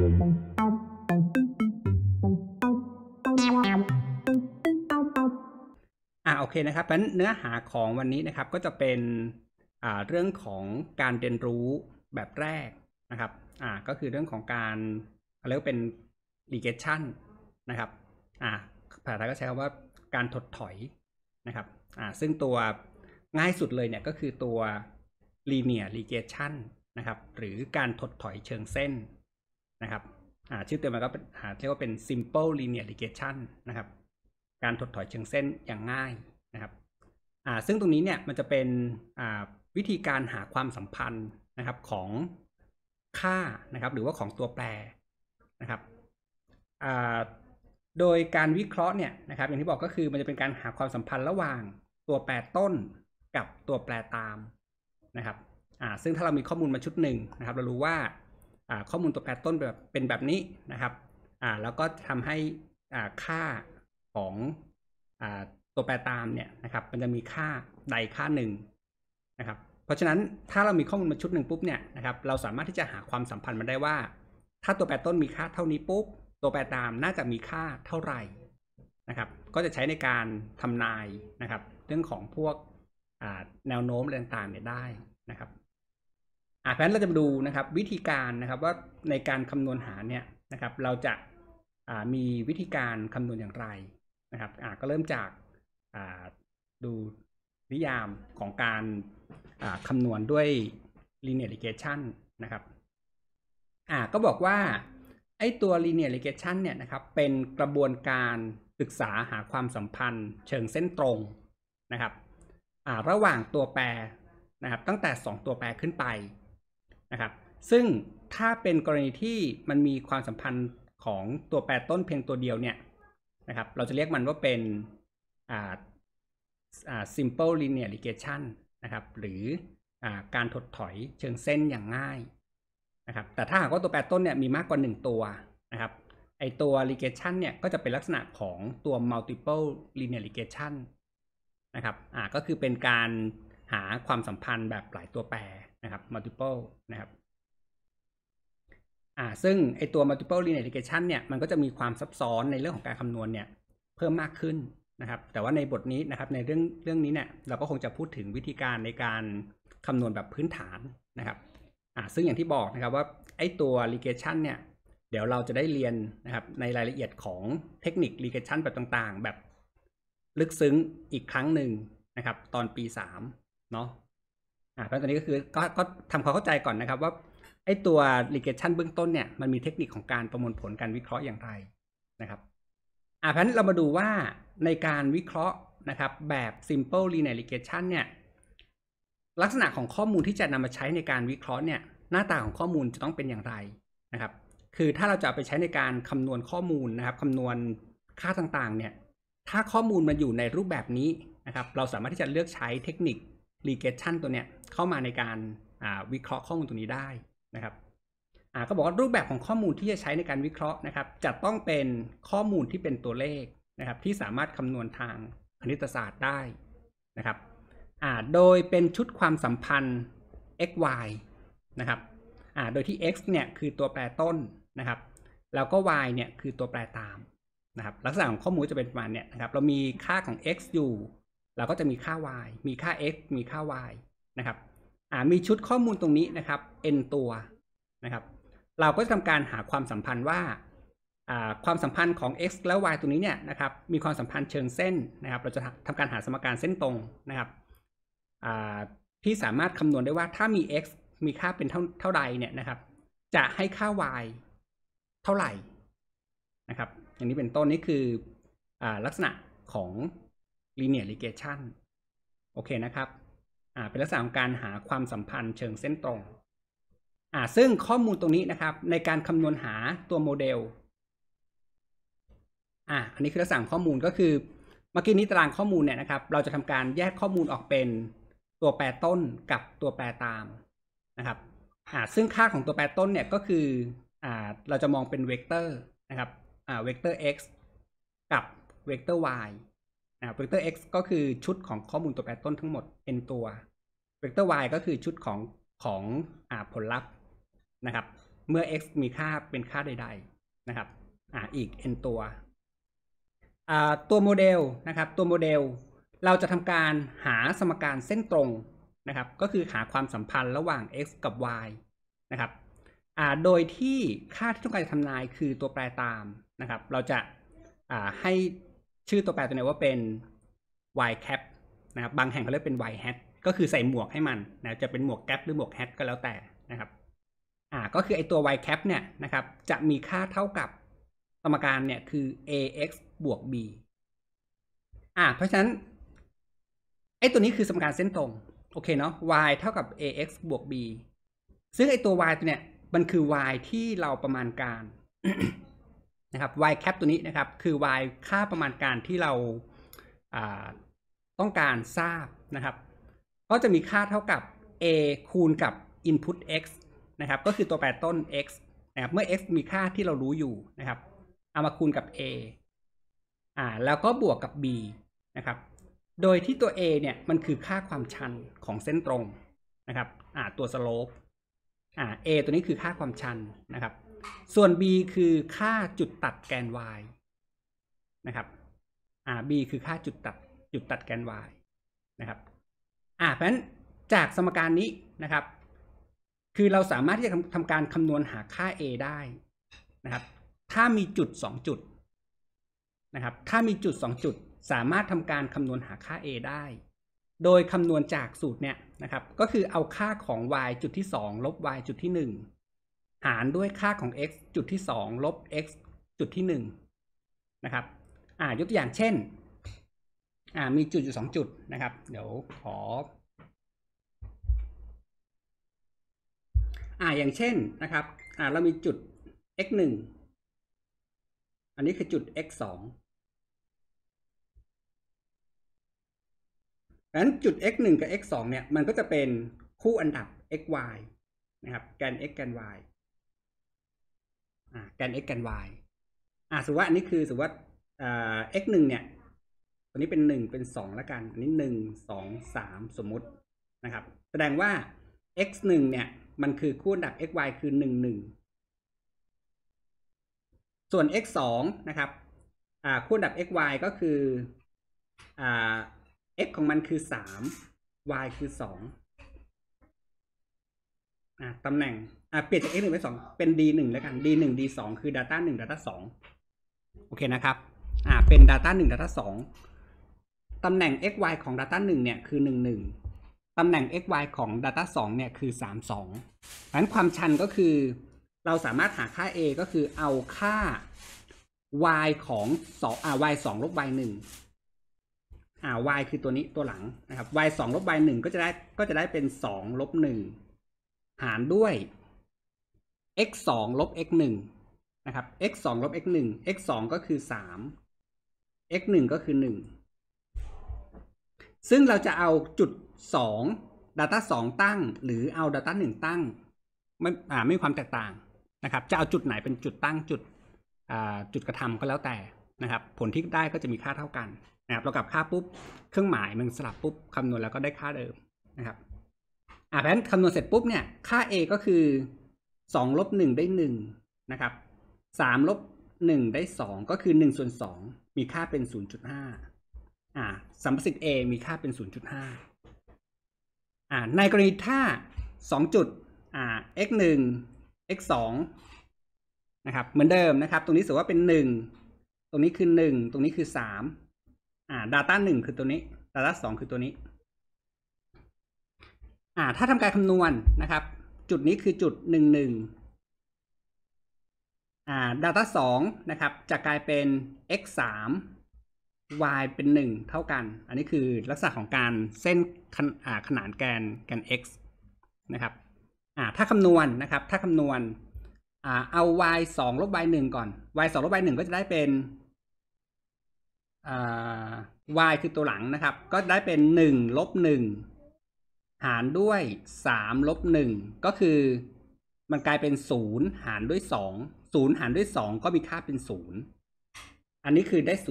อ่าโอเคนะครับเพราะเนื้อหาของวันนี้นะครับก็จะเป็นอ่าเรื่องของการเรียนรู้แบบแรกนะครับอ่าก็คือเรื่องของการ เรียกว่าเป็น regression นะครับอ่าภาษาไทยก็ใช้คำว่าการถดถอยนะครับอ่าซึ่งตัวง่ายสุดเลยเนี่ยก็คือตัว linear regression นะครับ หรือการถดถอยเชิงเส้นนะครับชื่อเต็มมันก็เรียกว่าเป็น simple linear regression นะครับการถดถอยเชิงเส้นอย่างง่ายนะครับซึ่งตรงนี้เนี่ยมันจะเป็นวิธีการหาความสัมพันธ์นะครับของค่านะครับ หรือว่าของตัวแปรนะครับโดยการวิเคราะห์เนี่ยนะครับ อย่างที่บอกก็คือมันจะเป็นการหาความสัมพันธ์ระหว่างตัวแปรต้นกับตัวแปรตามนะครับซึ่งถ้าเรามีข้อมูลมาชุดหนึ่งนะครับ เรารู้ว่าข้อมูลตัวแปรต้นแบบเป็นแบบนี้นะครับแล้วก็ทำให้ค่าของตัวแปรตามเนี่ยนะครับ มันจะมีค่าใดค่าหนึ่งนะครับ เพราะฉะนั้นถ้าเรามีข้อมูลมาชุดหนึ่งปุ๊บเนี่ยนะครับ เราสามารถที่จะหาความสัมพันธ์มาได้ว่า ถ้าตัวแปรต้นมีค่าเท่านี้ปุ๊บ ตัวแปรตามน่าจะมีค่าเท่าไหร่นะครับ ก็จะใช้ในการทำนายนะครับ เรื่องของพวกแนวโน้มต่างๆเนี่ยได้นะครับอ่ะพนเราจะมาดูนะครับวิธีการนะครับว่าในการคำนวณหาเนี่ยนะครับเราจะมีวิธีการคำนวณอย่างไรนะครับก็เริ่มจากดูนิยามของการคำนวณด้วย linear regression นะครับก็บอกว่าไอ้ตัว linear regression เนี่ยนะครับเป็นกระบวนการศึกษาหาความสัมพันธ์ เชิงเส้นตรงนะครับระหว่างตัวแปรนะครับตั้งแต่ 2 ตัวแปรขึ้นไปนะครับซึ่งถ้าเป็นกรณีที่มันมีความสัมพันธ์ของตัวแปรต้นเพียงตัวเดียวเนี่ยนะครับเราจะเรียกมันว่าเป็น simple linear regression นะครับหรืออการถดถอยเชิงเส้นอย่างง่ายนะครับแต่ถ้าหากว่าตัวแปรต้นเนี่ยมีมากกว่า1ตัวนะครับไอตัว regression เนี่ยก็จะเป็นลักษณะของตัว multiple linear regression นะครับอ่าก็คือเป็นการหาความสัมพันธ์แบบหลายตัวแปรนะครับ multiple นะครับ่าซึ่งไอตัว multiple linear regression เนี่ย มันก็จะมีความซับซ้อนในเรื่องของการคำนวณเนี่ย เพิ่มมากขึ้นนะครับ แต่ว่าในบทนี้นะครับ ในเรื่องเรื่องนี้เนี่ย เราก็คงจะพูดถึงวิธีการในการคำนวณแบบพื้นฐานนะครับอ่าซึ่งอย่างที่บอกนะครับว่าไอตัว regression เนี่ยเดี๋ยวเราจะได้เรียนนะครับในรายละเอียดของเทคนิค regression แบบต่างๆ แบบ ลึกซึ้งอีกครั้งหนึ่งนะครับ ตอนปี3เนาะอ่าแล้วตอนนี้ก็คือก็ก็ทำความเข้าใจก่อนนะครับ ว่าไอ้ตัว regression เบื้องต้นเนี่ยมันมีเทคนิคของการประมวลผลการวิเคราะห์อย่างไรนะครับอ่ะเพราะนั้นเรามาดูว่าในการวิเคราะห์นะครับแบบ simple linear regression เนี่ยลักษณะของข้อมูลที่จะนำมาใช้ในการวิเคราะห์เนี่ยหน้าตาของข้อมูลจะต้องเป็นอย่างไรนะครับ คือถ้าเราจะไปใช้ในการคำนวณข้อมูลนะครับคำนวณค่าต่างๆเนี่ยถ้าข้อมูลมันอยู่ในรูปแบบนี้นะครับเราสามารถที่จะเลือกใช้เทคนิค regression ตัวเนี้ยเข้ามาในการวิเคราะห์ข้อมูลตัวนี้ได้นะครับเขาบอกว่ารูปแบบของข้อมูลที่จะใช้ในการวิเคราะห์นะครับ จะต้องเป็นข้อมูลที่เป็นตัวเลขนะครับที่สามารถคำนวณทางคณิตศาสตร์ได้นะครับโดยเป็นชุดความสัมพันธ์ x y นะครับโดยที่ x เนี่ยคือตัวแปรต้นนะครับแล้วก็ y เนี่ยคือตัวแปรตามนะครับลักษณะของข้อมูลจะเป็นประมาณเนี่ยนะครับเรามีค่าของ x อยู่เราก็จะมีค่า y มีค่า x มีค่า y นะครับมีชุดข้อมูลตรงนี้นะครับ n ตัว นะครับ เราก็จะทำการหาความสัมพันธ์ว่าความสัมพันธ์ของ x และ y ตัวนี้เนี่ยนะครับ มีความสัมพันธ์เชิงเส้นนะครับ เราจะทำการหาสมการเส้นตรงนะครับที่สามารถคำนวณได้ว่าถ้ามี x มีค่าเป็นเท่าเท่าใดเนี่ยนะครับ จะให้ค่า y เท่าไหร่นะครับ อย่างนี้เป็นต้น นี่คืออลักษณะของลีเนียลิเกชันโอเคนะครับเป็นลักษณะของการหาความสัมพันธ์เชิงเส้นตรง ซึ่งข้อมูลตรงนี้นะครับ ในการคำนวณหาตัวโมเดลอ่อันนี้คือลักษณะข้อมูลก็คือ เมื่อกี้นี้ตารางข้อมูลเนี่ยนะครับ เราจะทำการแยกข้อมูลออกเป็นตัวแปรต้นกับตัวแปรตามนะครับอ่าซึ่งค่าของตัวแปรต้นเนี่ยก็คืออ่าเราจะมองเป็นเวกเตอร์นะครับอ่าเวกเตอร์ x กับเวกเตอร์ y อ่ vector x ก็คือชุดของข้อมูลตัวแปรต้นทั้งหมดเป็นตัว vector y ก็คือชุดของของอ่าผลลัพธ์นะครับ เมื่อ x มีค่าเป็นค่าใดๆนะครับอ่าอีก n ตัวอ่าตัวโมเดลนะครับตัวโมเดลเราจะทำการหาสมการเส้นตรงนะครับก็คือหาความสัมพันธ์ระหว่าง x กับ y นะครับโดยที่ค่าที่ต้องการจะทำนายคือตัวแปรตามนะครับเราจะให้ชื่อตัวแปรตัวนี้ว่าเป็น y cap นะครับบางแห่งเขาเรียกเป็น y hat ก็คือใส่หมวกให้มันนะจะเป็นหมวกแก๊ปหรือหมวกแฮทก็แล้วแต่นะครับ อ่า ก็คือไอตัว y cap เนี่ยนะครับ จะมีค่าเท่ากับสมการเนี่ยคือ ax บวก b อ่า เพราะฉะนั้นไอตัวนี้คือสมการเส้นตรงโอเคเนาะ y เท่ากับ ax บวก b ซึ่งไอตัว y ตัวเนี่ยมันคือ y ที่เราประมาณการนะครับ y cap ตัวนี้นะครับ คือ y ค่าประมาณการที่เราต้องการทราบนะครับ ก็จะมีค่าเท่ากับ a คูณกับ input x นะครับ ก็คือตัวแปรต้น x นะครับ เมื่อ x มีค่าที่เรารู้อยู่นะครับ เอามาคูณกับ a อ่า แล้วก็บวกกับ b นะครับ โดยที่ตัว a เนี่ย มันคือค่าความชันของเส้นตรงนะครับ อ่า ตัว slope อ่า a ตัวนี้คือค่าความชันนะครับส่วน b คือค่าจุดตัดแกน y นะครับ อ่า b คือค่าจุดตัดจุดตัดแกน y นะครับ อ่า เพราะฉะนั้นจากสมการนี้นะครับ คือเราสามารถที่จะทำการคำนวณหาค่า a ได้นะครับ ถ้ามีจุด 2 จุดนะครับ ถ้ามีจุด2จุด สามารถทำการคำนวณหาค่า a ได้ โดยคำนวณจากสูตรเนี่ยนะครับ ก็คือเอาค่าของ y จุดที่2ลบ y จุดที่ 1หารด้วยค่าของ x จุดที่สองลบ x จุดที่หนึ่งนะครับอ่ายกตัวอย่างเช่นอ่ามีจุดอยู่งจุดนะครับ เดี๋ยวขออ่าอย่างเช่นนะครับอ่าเรามีจุด x หนึ่งอันนี้คือจุด x สองดังนั้นจุด x หนึ่งกับ x สองเนี่ย มันก็จะเป็นคู่อันดับ x y นะครับ แกน x แกน y แกน x แกน y อ่ะสุว่าอันนี้คือสุว่าว่า x หนึ่งเนี่ยตัวนี้เป็นหนึ่งเป็นสองละกัน อันนี้หนึ่งสองสามสมมตินะครับ แสดงว่า x หนึ่งเนี่ยมันคือคู่ดับ x y คือหนึ่งหนึ่ง ส่วน x สองนะครับคู่ดับ x y ก็คืออ x ของมันคือสาม y คือสองตำแหน่งอ่าเปลี่ยนจาก x หนึ่งไปสองเป็น d หนึ่งแล้วกัน d หนึ่ง d สองคือ data ง data งโอเคนะครับอ่าเป็น data ง data งตำแหน่ง x y ของ data งเนี่ยคือหหนนึึ่ง่งตำแหน่ง x y ของ data งเนี่ยคือสามสองั้นความชันก็คือเราสามารถหาค่า a ก็คือเอาค่า y ของสองอ่า y สองลบ y หนึ่งอ่า y คือตัวนี้ตัวหลังนะครับ y สองลบ y หนึ่งก็จะได้ก็จะได้เป็นสองลบหนึ่งหารด้วย x 2ลบ x 1นะครับ x 2ลบ x 1 x 2ก็คือ 3 x 1ก็คือ 1 ซึ่งเราจะเอาจุด 2 Data 2 ตั้ง หรือเอา Data 1 ตั้งไม่ไม่มีความแตกต่างนะครับจะเอาจุดไหนเป็นจุดตั้งจุดจุดกระทำก็แล้วแต่นะครับผลที่ได้ก็จะมีค่าเท่ากันนะครับเรากลับค่าปุ๊บเครื่องหมายมันสลับปุ๊บคำนวณแล้วก็ได้ค่าเดิมนะครับอ่าเพาน้คำนวณเสร็จปุ๊บเนี่ยค่า a ก็คือสองลบหนึ่งได้หนึ่งนะครับสามลบหนึ่งได้สองก็คือหนึ่งส่วนสองมีค่าเป็นศูนย์จุดห้าอ่าสัมประสิทธิ์เอมีค่าเป็นศูนย์จุดห้าอ่าในกรณีถ้าสองจุดอ่า x หนึ่ง x สองนะครับเหมือนเดิมนะครับ ตรงนี้ถือว่าเป็นหนึ่งตรงนี้คือหนึ่งตรงนี้คือสามอ่าด d ต้าหนึ่งคือตัวนี้ด d ต้าสองคือตัวนี้อ่าถ้าทำการคำนวณนนะครับจุดนี้คือจุด11อ่า data งนะครับจะกลายเป็น x 3 y เป็น 1 เท่ากัน อันนี้คือลักษณะของการเส้นขนาขนานแกนแกน x นะครับอ่าถ้าคำนวณนนะครับ ถ้าคำนวณอ่าเอา y 2ลบ y 1ก่อน y 2ลบ y 1ก็จะได้เป็นอ่า y คือตัวหลังนะครับก็ได้เป็น1ลบ1หารด้วย3ลบ1ก็คือมันกลายเป็น0หารด้วย2 0หารด้วย2ก็มีค่าเป็น0อันนี้คือได้ 0.5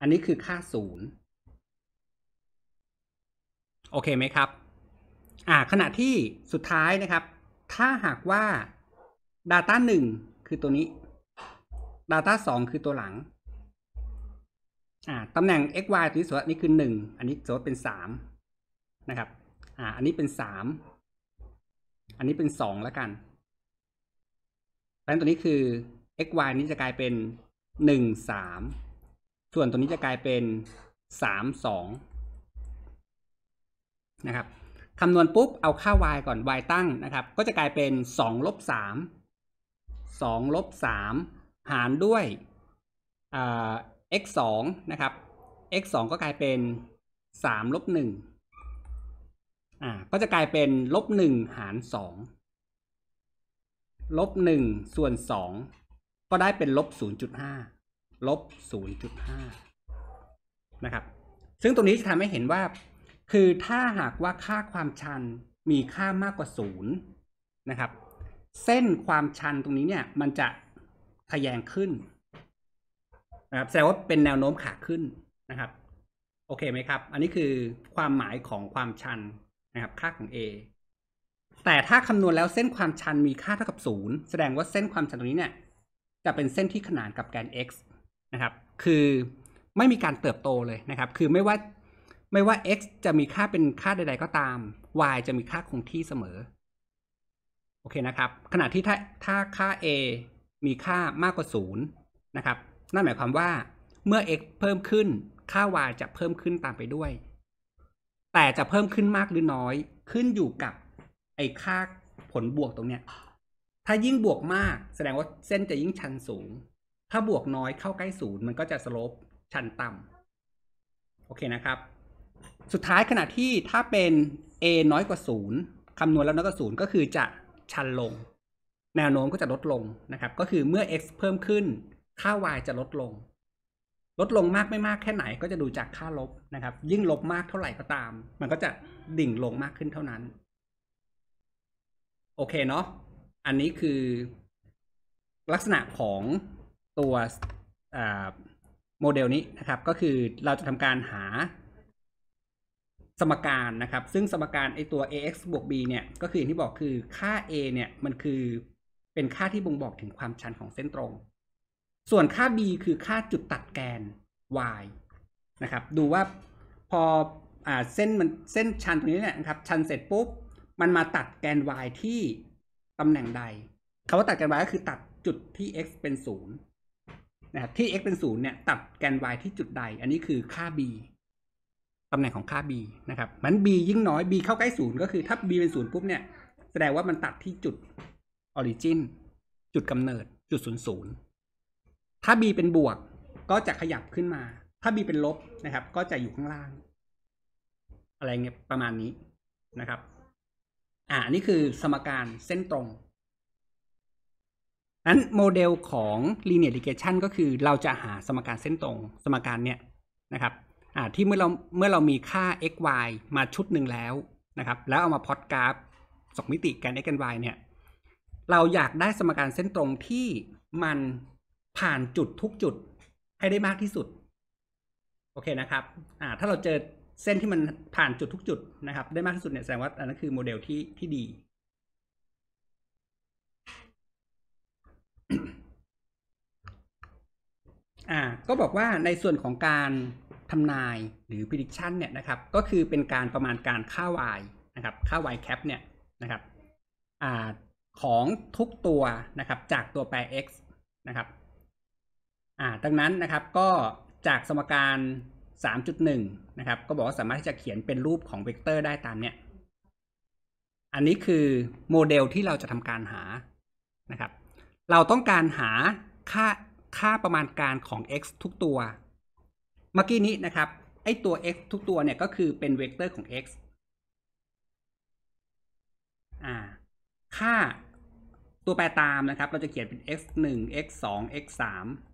อันนี้คือค่า0โอเคไหมครับอ่า ขณะที่สุดท้ายนะครับ ถ้าหากว่า Data 1คือตัวนี้ Data 2คือตัวหลังอ่าตำแหน่ง x y ตัวนี้ส่วตนี่คือ1อันนี้ส่วตเป็น3นะครับอ่าอันนี้เป็นสาม อันนี้เป็นสองแล้วกันดังนั้นตัวนี้คือ x y นี้จะกลายเป็นหนึ่งสาม ส่วนตัวนี้จะกลายเป็นสามสองนะครับ คำนวณปุ๊บเอาค่า y ก่อน y ตั้งนะครับ ก็จะกลายเป็นสองลบสสามองลบสามหารด้วย x สองนะครับ x สองก็กลายเป็นสามลบหนึ่ง่าก็จะกลายเป็นลบหนึ่งหารสอง ลบหนึ่งส่วนสอง ก็ได้เป็นลบศูนย์จุดห้า ลบศูนย์จุดห้านะครับ ซึ่งตรงนี้จะทำให้เห็นว่า คือถ้าหากว่าค่าความชันมีค่ามากกว่าศูนย์นะครับ เส้นความชันตรงนี้เนี่ย มันจะทะแยงขึ้น นะครับแสดงว่าเป็นแนวโน้มขาขึ้น นะครับ โอเคไหมครับ อันนี้คือความหมายของความชันนะครับค่าของ a แต่ถ้าคำนวณแล้วเส้นความชันมีค่าเท่ากับ 0 แสดงว่าเส้นความชันตรงนี้เนี่ยจะเป็นเส้นที่ขนานกับแกน x นะครับคือไม่มีการเติบโตเลยนะครับคือไม่ว่าไม่ว่า x จะมีค่าเป็นค่าใดๆก็ตาม y จะมีค่าคงที่เสมอโอเคนะครับขณะที่ถ้าถ้าค่า a มีค่ามากกว่า 0นะครับนั่นหมายความว่าเมื่อ x เพิ่มขึ้นค่า y จะเพิ่มขึ้นตามไปด้วยแต่จะเพิ่มขึ้นมากหรือน้อยขึ้นอยู่กับไอ้ค่าผลบวกตรงเนี้ย ถ้ายิ่งบวกมากแสดงว่าเส้นจะยิ่งชันสูง ถ้าบวกน้อยเข้าใกล้ศูนย์มันก็จะสโลปชันต่ำ โอเคนะครับ สุดท้ายขณะที่ถ้าเป็น a น้อยกว่าศูนย์คำนวณแล้วน้อยกว่าศูนย์ก็คือจะชันลง แนวโน้มก็จะลดลงนะครับก็คือเมื่อ x เพิ่มขึ้นค่า y จะลดลงลดลงมากไม่มากแค่ไหนก็จะดูจากค่าลบนะครับ ยิ่งลบมากเท่าไหร่ก็ตาม มันก็จะดิ่งลงมากขึ้นเท่านั้น โอเคเนาะ อันนี้คือลักษณะของตัวโมเดลนี้นะครับ ก็คือเราจะทำการหาสมการนะครับ ซึ่งสมการไอตัว ax บวก b เนี่ย ก็คืออย่างที่บอกคือค่า a เนี่ยมันคือเป็นค่าที่บ่งบอกถึงความชันของเส้นตรงส่วนค่า b คือค่าจุดตัดแกน y นะครับ ดูว่าพออเส้นมันเส้นชันตรงนี้เนี่ยนะครับชันเสร็จปุ๊บมันมาตัดแกน y ที่ตำแหน่งใดคำว่าตัดแกน y ก็คือตัดจุดที่ x เป็นศูนย์นะครับที่ x เป็นศูนย์เนี่ยตัดแกน y ที่จุดใด อันนี้คือค่า b ตำแหน่งของค่า b นะครับมัน b ยิ่งน้อย b เข้าใกล้ศูนย์ก็คือ ถ้า b เป็นศูนย์ปุ๊บเนี่ยแสดงว่ามันตัดที่จุดออริจินจุดกำเนิดจุดศูนย์ศูนย์ถ้า b เป็นบวกก็จะขยับขึ้นมา ถ้า b เป็นลบนะครับ ก็จะอยู่ข้างล่าง อะไรเงี้ยประมาณนี้นะครับ อ่านี่คือสมการเส้นตรง นั้นโมเดลของ linear regression ก็คือเราจะหาสมการเส้นตรง สมการเนี่ยนะครับ อ่า ที่เมื่อเราเมื่อเรามีค่า x y มาชุดหนึ่งแล้วนะครับ แล้วเอามาพอดกราฟสองมิติกัน x กัน y เนี่ย เราอยากได้สมการเส้นตรงที่มันผ่านจุดทุกจุดให้ได้มากที่สุด โอเคนะครับ อ่า ถ้าเราเจอเส้นที่มันผ่านจุดทุกจุดนะครับ ได้มากที่สุดเนี่ยแสดงว่าอันนั้นคือโมเดลที่ที่ดี อ่าก็บอกว่าในส่วนของการทำนายหรือ prediction เนี่ยนะครับ ก็คือเป็นการประมาณการค่า y นะครับ ค่า y cap เนี่ยนะครับอ่าของทุกตัวนะครับ จากตัวแปร x นะครับ่าดังนั้นนะครับก็จากสมการ 3.1นะครับ ก็บอกว่าสามารถที่จะเขียนเป็นรูปของเวกเตอร์ได้ตามเนี้ยอันนี้คือโมเดลที่เราจะทำการหานะครับ เราต้องการหาค่าค่าประมาณการของ x ทุกตัว เมื่อกี้นี้นะครับไอตัว x ทุกตัวเนี่ยก็คือเป็นเวกเตอร์ของ x อ่าค่าตัวแปรตามนะครับ เราจะเขียนเป็น x 1 x 2 x 3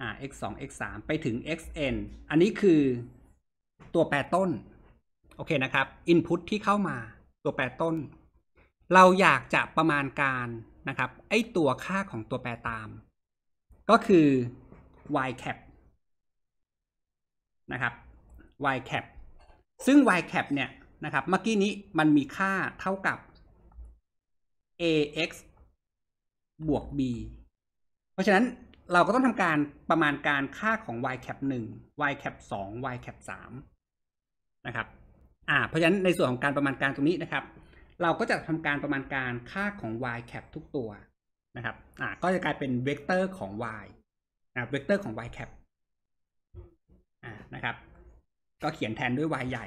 อ่า x 2 x 3ไปถึง xn อันนี้คือตัวแปรต้น โอเคนะครับ input ที่เข้ามาตัวแปรต้น เราอยากจะประมาณการ นะครับ ไอตัวค่าของตัวแปรตาม ก็คือ y cap นะครับ y cap ซึ่ง y cap เนี่ย นะครับ เมื่อกี้นี้มันมีค่าเท่ากับ ax บวก b เพราะฉะนั้นเราก็ต้องทำการประมาณการค่าของ y cap 1 y cap 2 y cap 3นะครับ อ่า เพราะฉะนั้นในส่วนของการประมาณการตรงนี้นะครับ เราก็จะทำการประมาณการค่าของ y cap ทุกตัว นะครับ อ่า ก็จะกลายเป็นเวกเตอร์ของ y นะเวกเตอร์ของ y cap อ่า นะครับ ก็เขียนแทนด้วย y ใหญ่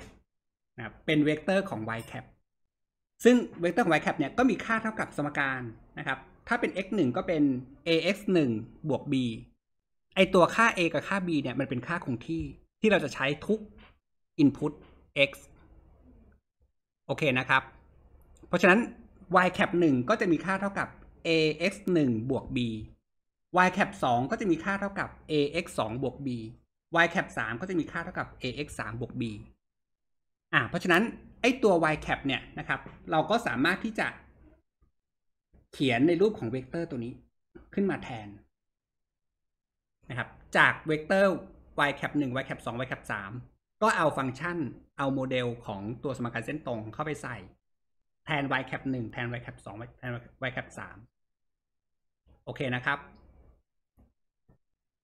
นะเป็นเวกเตอร์ของ y cap ซึ่งเวกเตอร์ของ y cap เนี่ยก็มีค่าเท่ากับสมการ นะครับถ้าเป็น x หนึ่งก็เป็น ax หนึ่งบวก b ไอตัวค่า a กับค่า b เนี่ยมันเป็นค่าคงที่ที่เราจะใช้ทุก input x โอเคนะครับ เพราะฉะนั้น y cap งก็จะมีค่าเท่ากับ ax หนึ่งบวก b y cap งก็จะมีค่าเท่ากับ ax สองบวก b y cap มก็จะมีค่าเท่ากับ ax สามบวก b อ่าเพราะฉะนั้นไอตัว y cap เนี่ยนะครับเราก็สามารถที่จะเขียนในรูปของเวกเตอร์ตัวนี้ขึ้นมาแทนนะครับ จากเวกเตอร์ y cap ง y cap ง y cap มก็เอาฟังก์ชันเอาโมเดลของตัวสมการเส้นตรงเข้าไปใส่ แทน y cap งแทน y cap งแทน y cap มโอเคนะครับ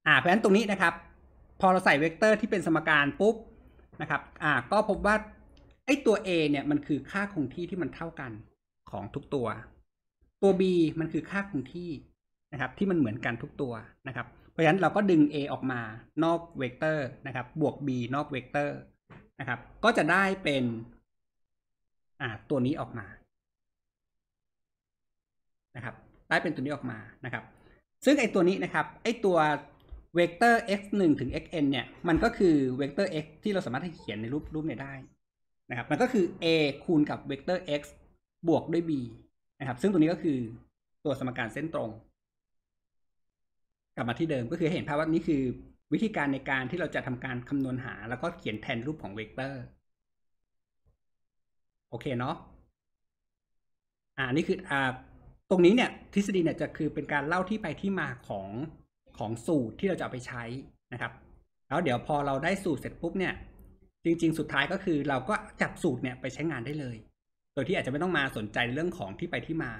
อ่าเพราะฉะนั้นตรงนี้นะครับ พอเราใส่เวกเตอร์ที่เป็นสมการปุ๊บนะครับอ่าก็พบว่าไอ้ตัว a เนี่ยมันคือค่าคงที่ที่มันเท่ากันของทุกตัวตัว b มันคือค่าคงที่นะครับที่มันเหมือนกันทุกตัวนะครับ เพราะฉะนั้นเราก็ดึง a ออกมานอกเวกเตอร์นะครับบวก b นอกเวกเตอร์นะครับ ก็จะได้เป็น อ่าตัวนี้ออกมานะครับได้เป็นตัวนี้ออกมานะครับ ซึ่งไอตัวนี้นะครับไอตัวเวกเตอร์ x 1ถึง xn เนี่ยมันก็คือเวกเตอร์ x ที่เราสามารถเขียนในรูปรูปนีได้นะครับ มันก็คือ a คูณกับเวกเตอร์ x บวกด้วย b นะครับซึ่งตัวนี้ก็คือตัวสมการเส้นตรง กลับมาที่เดิมก็คือเห็นภาพว่านี่คือวิธีการในการที่เราจะทำการคำนวณหา แล้วก็เขียนแทนรูปของเวกเตอร์โอเคเนาะอ่านี่คืออ่าตรงนี้เนี่ย ทฤษฎีเนี่ยจะคือเป็นการเล่าที่ไปที่มาของของสูตรที่เราจะเอาไปใช้นะครับแล้วเดี๋ยวพอเราได้สูตรเสร็จปุ๊บเนี่ยจริง ๆ สุดท้ายก็คือ เราก็จับสูตรเนี่ยไปใช้งานได้เลยโดยที่อาจจะไม่ต้องมาสนใจเรื่องของที่ไปที่มา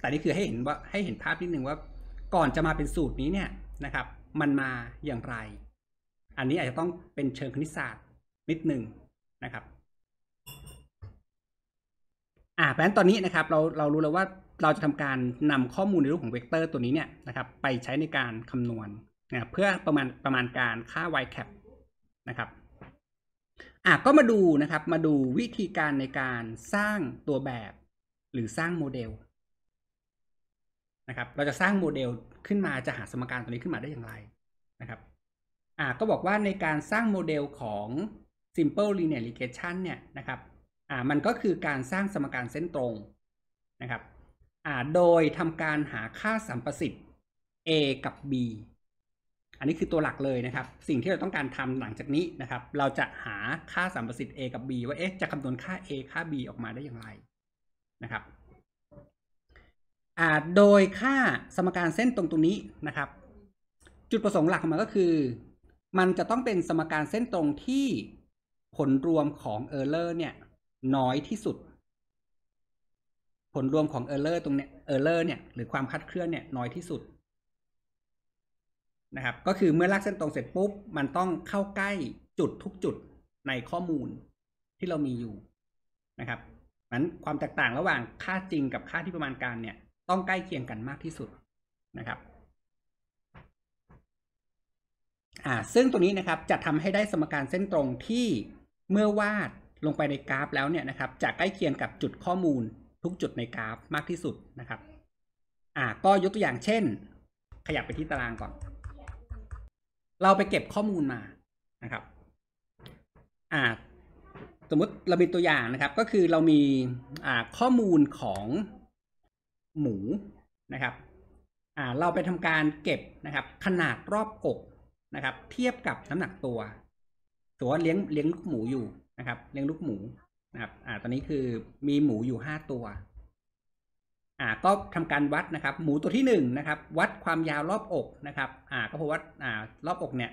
แต่นี่คือให้เห็นว่าให้เห็นภาพนิดนึงว่าก่อนจะมาเป็นสูตรนี้เนี่ยนะครับ มันมาอย่างไร อันนี้อาจจะต้องเป็นเชิงคณิตศาสตร์นิดหนึ่งนะครับอ่าแปลนตอนนี้นะครับ เราเรารู้แล้วว่าเราจะทำการนำข้อมูลในรูปของเวกเตอร์ตัวนี้เนี่ยนะครับ ไปใช้ในการคำนวณนะเพื่อประมาณประมาณการค่า y cap นะครับอ่ะก็มาดูนะครับมาดูวิธีการในการสร้างตัวแบบหรือสร้างโมเดล นะครับ เราจะสร้างโมเดลขึ้นมาจะหาสมการตัวนี้ขึ้นมาได้อย่างไรนะครับอ่ะก็บอกว่าในการสร้างโมเดลของ simple linear regression เนี่ยนะครับอ่ะมันก็คือการสร้างสมการเส้นตรงนะครับอ่ะโดยทำการหาค่าสัมประสิทธิ์ a กับ b อันนี้คือตัวหลักเลยนะครับ สิ่งที่เราต้องการทำหลังจากนี้นะครับ เราจะหาค่าสัมประสิทธิ์ A กับ B ว่าเอ๊ะจะคำนวณค่า A ค่า B ออกมาได้อย่างไรนะครับโดยค่าสมการเส้นตรงตรงนี้นะครับ จุดประสงค์หลักของมันก็คือ มันจะต้องเป็นสมการเส้นตรงที่ผลรวมของเออร์เลอร์เนี่ย น้อยที่สุด ผลรวมของเออร์เลอร์ตรงเนี้ยเออร์เลอร์เนี่ยหรือความคัดเคลื่อนเนี่ยน้อยที่สุดนะครับก็คือเมื่อลากเส้นตรงเสร็จปุ๊บมันต้องเข้าใกล้จุดทุกจุดในข้อมูลที่เรามีอยู่นะครับนั้นความแตกต่างระหว่างค่าจริงกับค่าที่ประมาณการเนี่ย ต้องใกล้เคียงกันมากที่สุดนะครับอ่าซึ่งตรงนี้นะครับจะทำให้ได้สมการเส้นตรงที่เมื่อวาดลงไปในกราฟ แล้วเนี่ยนะครับ จะใกล้เคียงกับจุดข้อมูลทุกจุดในกราฟมากที่สุดนะครับ อ่าก็ยกตัวอย่างเช่น ขยับไปที่ตารางก่อนเราไปเก็บข้อมูลมานะครับ อ่า สมมติเรามีตัวอย่างนะครับ ก็คือเรามีอ่าข้อมูลของหมูนะครับ อ่าเราไปทำการเก็บนะครับ ขนาดรอบอกนะครับ เทียบกับน้ำหนักตัวตัวเลี้ยงเลี้ยงลูกหมูอยู่นะครับ เลี้ยงลูกหมูนะครับ อ่า ตอนนี้คือมีหมูอยู่ห้าตัวอ่าก็ทำการวัดนะครับ หมูตัวที่หนึ่งนะครับ วัดความยาวรอบอกนะครับ อ่าก็พบว่าอ่ารอบอกเนี่ย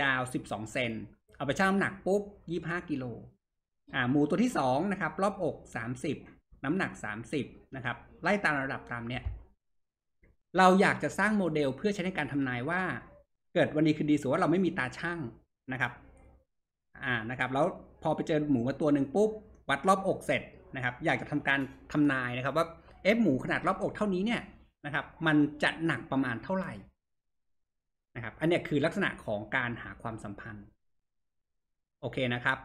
ยาวสสิบองเซนเอาไปชั่งน้ำหนักปุ๊บยี่ห้ากิโลอ่าหมูตัวที่สองนะครับ รอบอกสสามิบน้ำหนักสสามิบนะครับ ไล่ตามระดับตามเนี่ยเราอยากจะสร้างโมเดลเพื่อใช้ในการทำนายว่า เกิดวันนี้คือดีสมมว่าเราไม่มีตาช่างนะครับอ่านะครับแล้วพอไปเจอหมูมาตัวหนึ่งปุ๊บวัดรอบอกเสร็จนะครับ อยากจะทำการทำนายนะครับว่าเอฟหมูขนาดรอบอกเท่านี้เนี่ยนะครับมันจะหนักประมาณเท่าไหร่นะครับอันนี้คือลักษณะของการหาความสัมพันธ์ โอเคนะครับ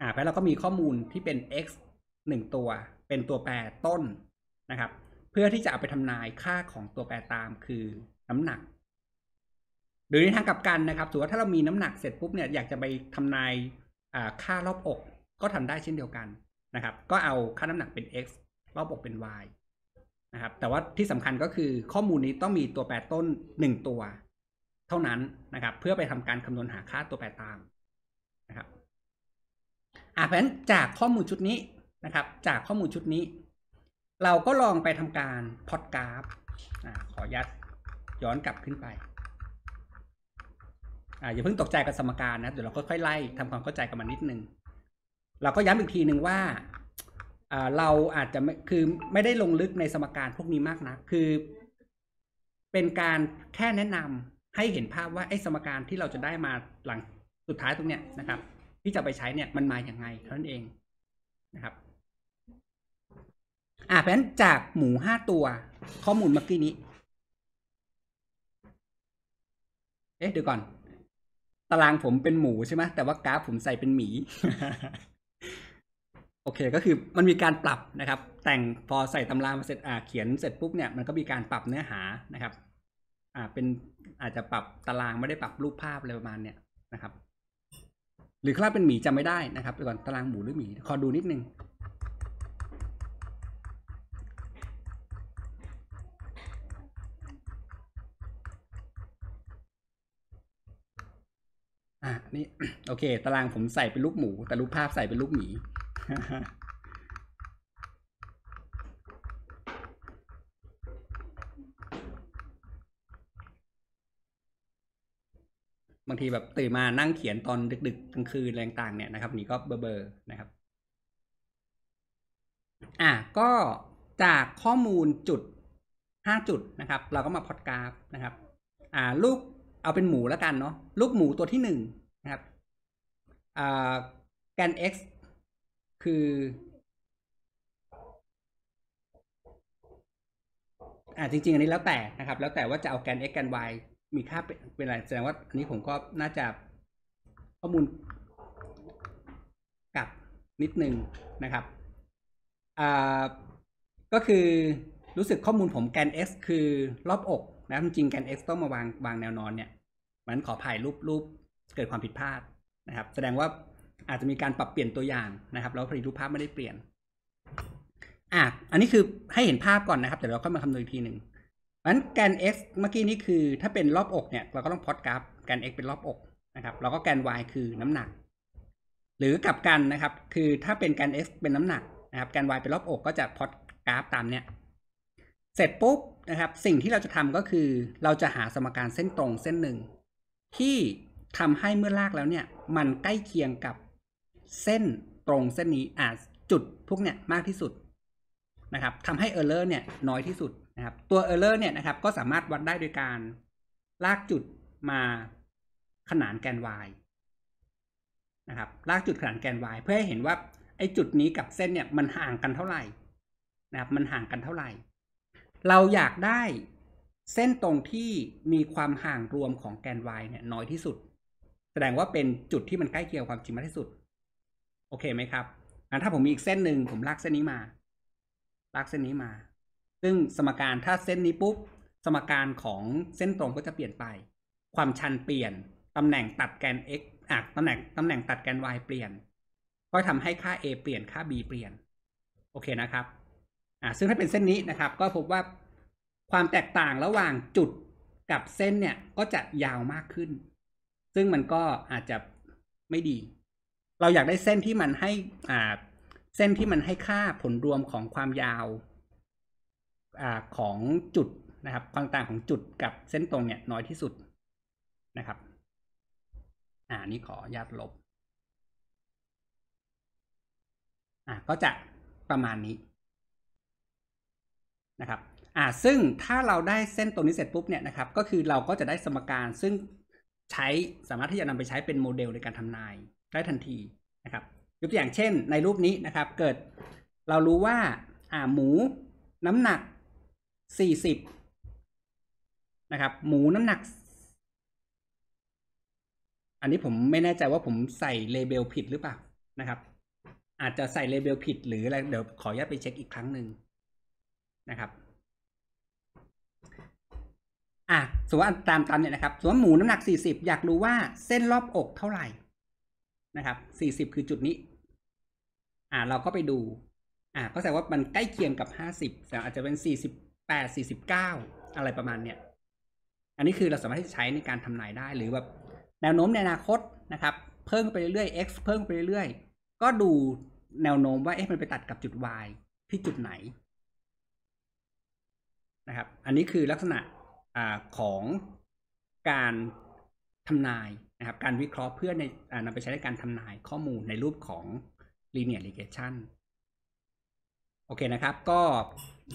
อ่าแล้วเราก็มีข้อมูลที่เป็น x งตัว เป็นตัวแปรต้นนะครับ เพื่อที่จะเอาไปทำนายค่าของตัวแปรตามคือน้ำหนักหรือในทางกลับกันนะครับถือว่าถ้าเรามีน้ำหนักเสร็จปุ๊บเนี่ยอยากจะไปทำนายค่ารอบอก ก็ทำได้เช่นเดียวกันนะครับ ก็เอาค่าน้ำหนักเป็น x รอบอกเป็น y นะครับ แต่ว่าที่สำคัญก็คือข้อมูลนี้ต้องมีตัวแปรต้นหนึ่งตัว เท่านั้นนะครับ เพื่อไปทำการคำนวณหาค่าตัวแปรตามนะครับอ่เพราะฉะนั้นจากข้อมูลชุดนี้นะครับ จากข้อมูลชุดนี้ เราก็ลองไปทำการพอดกราฟอขอยัดย้อนกลับขึ้นไปอ่าอย่าเพิ่งตกใจกับสมการ นะเดี๋ยวเราค่อยๆไล่ทำความเข้าใจกันมานิดนึง เราก็ย้ำอีกทีหนึ่งว่าเราอาจจะไม่คือไม่ได้ลงลึกในสมการพวกนี้มากนะคือเป็นการแค่แนะนำให้เห็นภาพว่าไอ้สมการที่เราจะได้มาหลังสุดท้ายตรงเนี้ยนะครับ ที่จะไปใช้เนี่ยมันมาอย่างไงเท่านั้นเองนะครับ อ่าเพราะฉะนั้นจากหมูห้าตัว ข้อมูลเมื่อกี้นี้ เอ๊ะเดี๋ยวก่อน ตารางผมเป็นหมูใช่ไหมแต่ว่ากราฟผมใส่เป็นหมีโอเคก็คือมันมีการปรับนะครับ แต่งพอใส่ตำรามาเสร็จอ่าเขียนเสร็จปุ๊บเนี่ยมันก็มีการปรับเนื้อหานะครับอ่าเป็นอาจจะปรับตารางไม่ได้ปรับรูปภาพอะไรประมาณเนี่ยนะครับ หรือถ้าเป็นหมีจำไม่ได้นะครับเดี๋ยวก่อนตารางหมูหรือหมีขอดูนิดนึงอ่ะนี่โอเค ตารางผมใส่เป็นรูปหมูแต่รูปภาพใส่เป็นรูปหมีบางทีแบบตื่นมานั่งเขียนตอนดึกๆกลางคืนแรงต่างเนี่ยนะครับนี่ก็เบอร์เบอร์นะครับ อ่ะก็จากข้อมูลจุดห้าจุดนะครับ เราก็มาพอดกราฟนะครับ อ่าลูกเอาเป็นหมูแล้วกันเนาะลูกหมูตัวที่หนึ่งนะครับอ่าแกน x คืออ่าจริง ๆ อันนี้แล้วแต่นะครับ แล้วแต่ว่าจะเอาแกน x แกน y มีค่าเป็นอะไรแสดงว่าอันนี้ผมก็น่าจะข้อมูลกับนิดนึงนะครับอ่าก็คือรู้สึกข้อมูลผมแกน x คือรอบอกนะจริงแกน x ต้องมาวางวางแนวนอน เนี่ยมันขอผ่ายรูปรูปเกิดความผิดพลาดนะครับ แสดงว่าอาจจะมีการปรับเปลี่ยนตัวอย่างนะครับแล้วผลิตรูปภาพไม่ได้เปลี่ยนอ่ะอันนี้คือให้เห็นภาพก่อนนะครับแต่เราก็มาคำนวณอีกทีหนึ่งนั้นแกน x เมื่อกี้นี้คือ ถ้าเป็นรอบอกเนี่ยเราก็ต้องพอดกราฟแกน x เป็น รอบอกนะครับแล้วก็แกน y คือน้ำหนัก หรือกลับกันนะครับ คือถ้าเป็น แกน x เป็นน้ำหนักนะครับแกน y เป็นรอบอก ก็จะพอดกราฟตามเนี่ยเสร็จปุ๊บนะครับสิ่งที่เราจะทำก็คือ เราจะหาสมการเส้นตรงเส้นหนึ่งที่ทำให้เมื่อลากแล้วเนี่ย มันใกล้เคียงกับเส้นตรงเส้นนี้อาจจุดพวกเนี่ยมากที่สุดนะครับทำให้เออร์เนี่ยน้อยที่สุดนะครับตัวเอเลอร์เนี่ยนะครับ ก็สามารถวัดได้โดยการลากจุดมาขนานแกน y นะครับลากจุดขนานแกน y เพื่อให้เห็นว่า ไอ้จุดนี้กับเส้นเนี่ยมันห่างกันเท่าไหร่ นะครับ มันห่างกันเท่าไหร่ เราอยากได้เส้นตรงที่มีความห่างรวมของแกน y เนี่ยน้อยที่สุด แสดงว่าเป็นจุดที่มันใกล้เคียงความจริงมากที่สุดโอเคไหมครับงั้นถ้าผมมีอีกเส้นหนึ่งผมลากเส้นนี้มา ลากเส้นนี้มา ซึ่งสมการถ้าเส้นนี้ปุ๊บ สมการของเส้นตรงก็จะเปลี่ยนไป ความชันเปลี่ยน ตำแหน่งตัดแกน x อ่ะตำแหน่งตำแหน่งตัดแกน y เปลี่ยน ก็ทำให้ค่า a เปลี่ยน ค่า b เปลี่ยน โอเคนะครับอ่ะซึ่งถ้าเป็นเส้นนี้นะครับ ก็พบว่าความแตกต่างระหว่างจุดกับเส้นเนี่ย ก็จะยาวมากขึ้น ซึ่งมันก็อาจจะไม่ดีเราอยากได้เส้นที่มันให้อ่าเส้นที่มันให้ค่าผลรวมของความยาวอ่าของจุดนะครับ ความต่างของจุดกับเส้นตรงเนี่ยน้อยที่สุดนะครับ อ่า นี่ขอยัดลบอ่าก็จะประมาณนี้นะครับ อ่าซึ่งถ้าเราได้เส้นตรงนี้เสร็จปุ๊บเนี่ยนะครับก็คือเราก็จะได้สมการซึ่งใช้สามารถที่จะนำไปใช้เป็นโมเดลในการทำนายได้ทันทีนะครับ ยกตัวอย่างเช่นในรูปนี้นะครับ เกิดเรารู้ว่าอ่าหมูน้ำหนักสสี่ิบนะครับ หมูน้ำหนัก อันนี้ผมไม่แน่ใจว่าผมใส่เลเบลผิดหรือเปล่านะครับ อาจจะใส่เลเบลผิดหรืออะไร เดี๋ยวขออนุญาตไปเช็คอีกครั้งหนึ่งนะครับอ่ะสมมติตามตามเนี่ยนะครับสมมติหมูน้ำหนักสสี่ิบอยากรู้ว่าเส้นรอบอกเท่าไหร่นะครับสี่สิบคือจุดนี้ อ่า เราก็ไปดู อ่า ก็แสดงว่ามันใกล้เคียงกับห้าสิบแต่อาจจะเป็นสี่สิบแปดสี่สิบเก้าอะไรประมาณเนี้ยอันนี้คือเราสามารถที่จะใช้ในการทำนายได้ หรือแบบแนวโน้มในอนาคตนะครับ เพิ่มไปเรื่อยๆ x เพิ่มไปเรื่อยๆ ก็ดูแนวโน้มว่าเอ๊ะมันไปตัดกับจุด y ที่จุดไหนนะครับ อันนี้คือลักษณะอของการทำนายนะครับการวิเคราะห์เพื่อในนำไปใช้ในการทำนายข้อมูลในรูปของ linear regression โอเคนะครับ ก็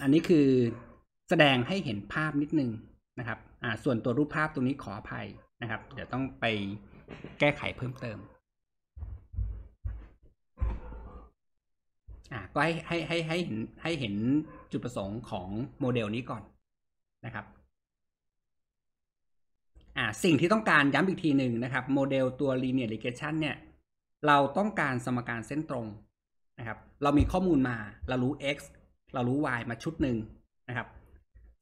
อันนี้คือแสดงให้เห็นภาพนิดนึงนะครับส่วนตัวรูปภาพตรงนี้ขออภัยนะครับ เดี๋ยวต้องไปแก้ไขเพิ่มเติมก็ให้ให้ให้ให้เห็นให้เห็นจุดประสงค์ของโมเดลนี้ก่อนนะครับอ่าสิ่งที่ต้องการย้ำอีกทีหนึ่งนะครับโมเดลตัว linear regression เนี่ยเราต้องการสมการเส้นตรงนะครับ เรามีข้อมูลมาเรารู้ x เรารู้ y มาชุดหนึ่งนะครับ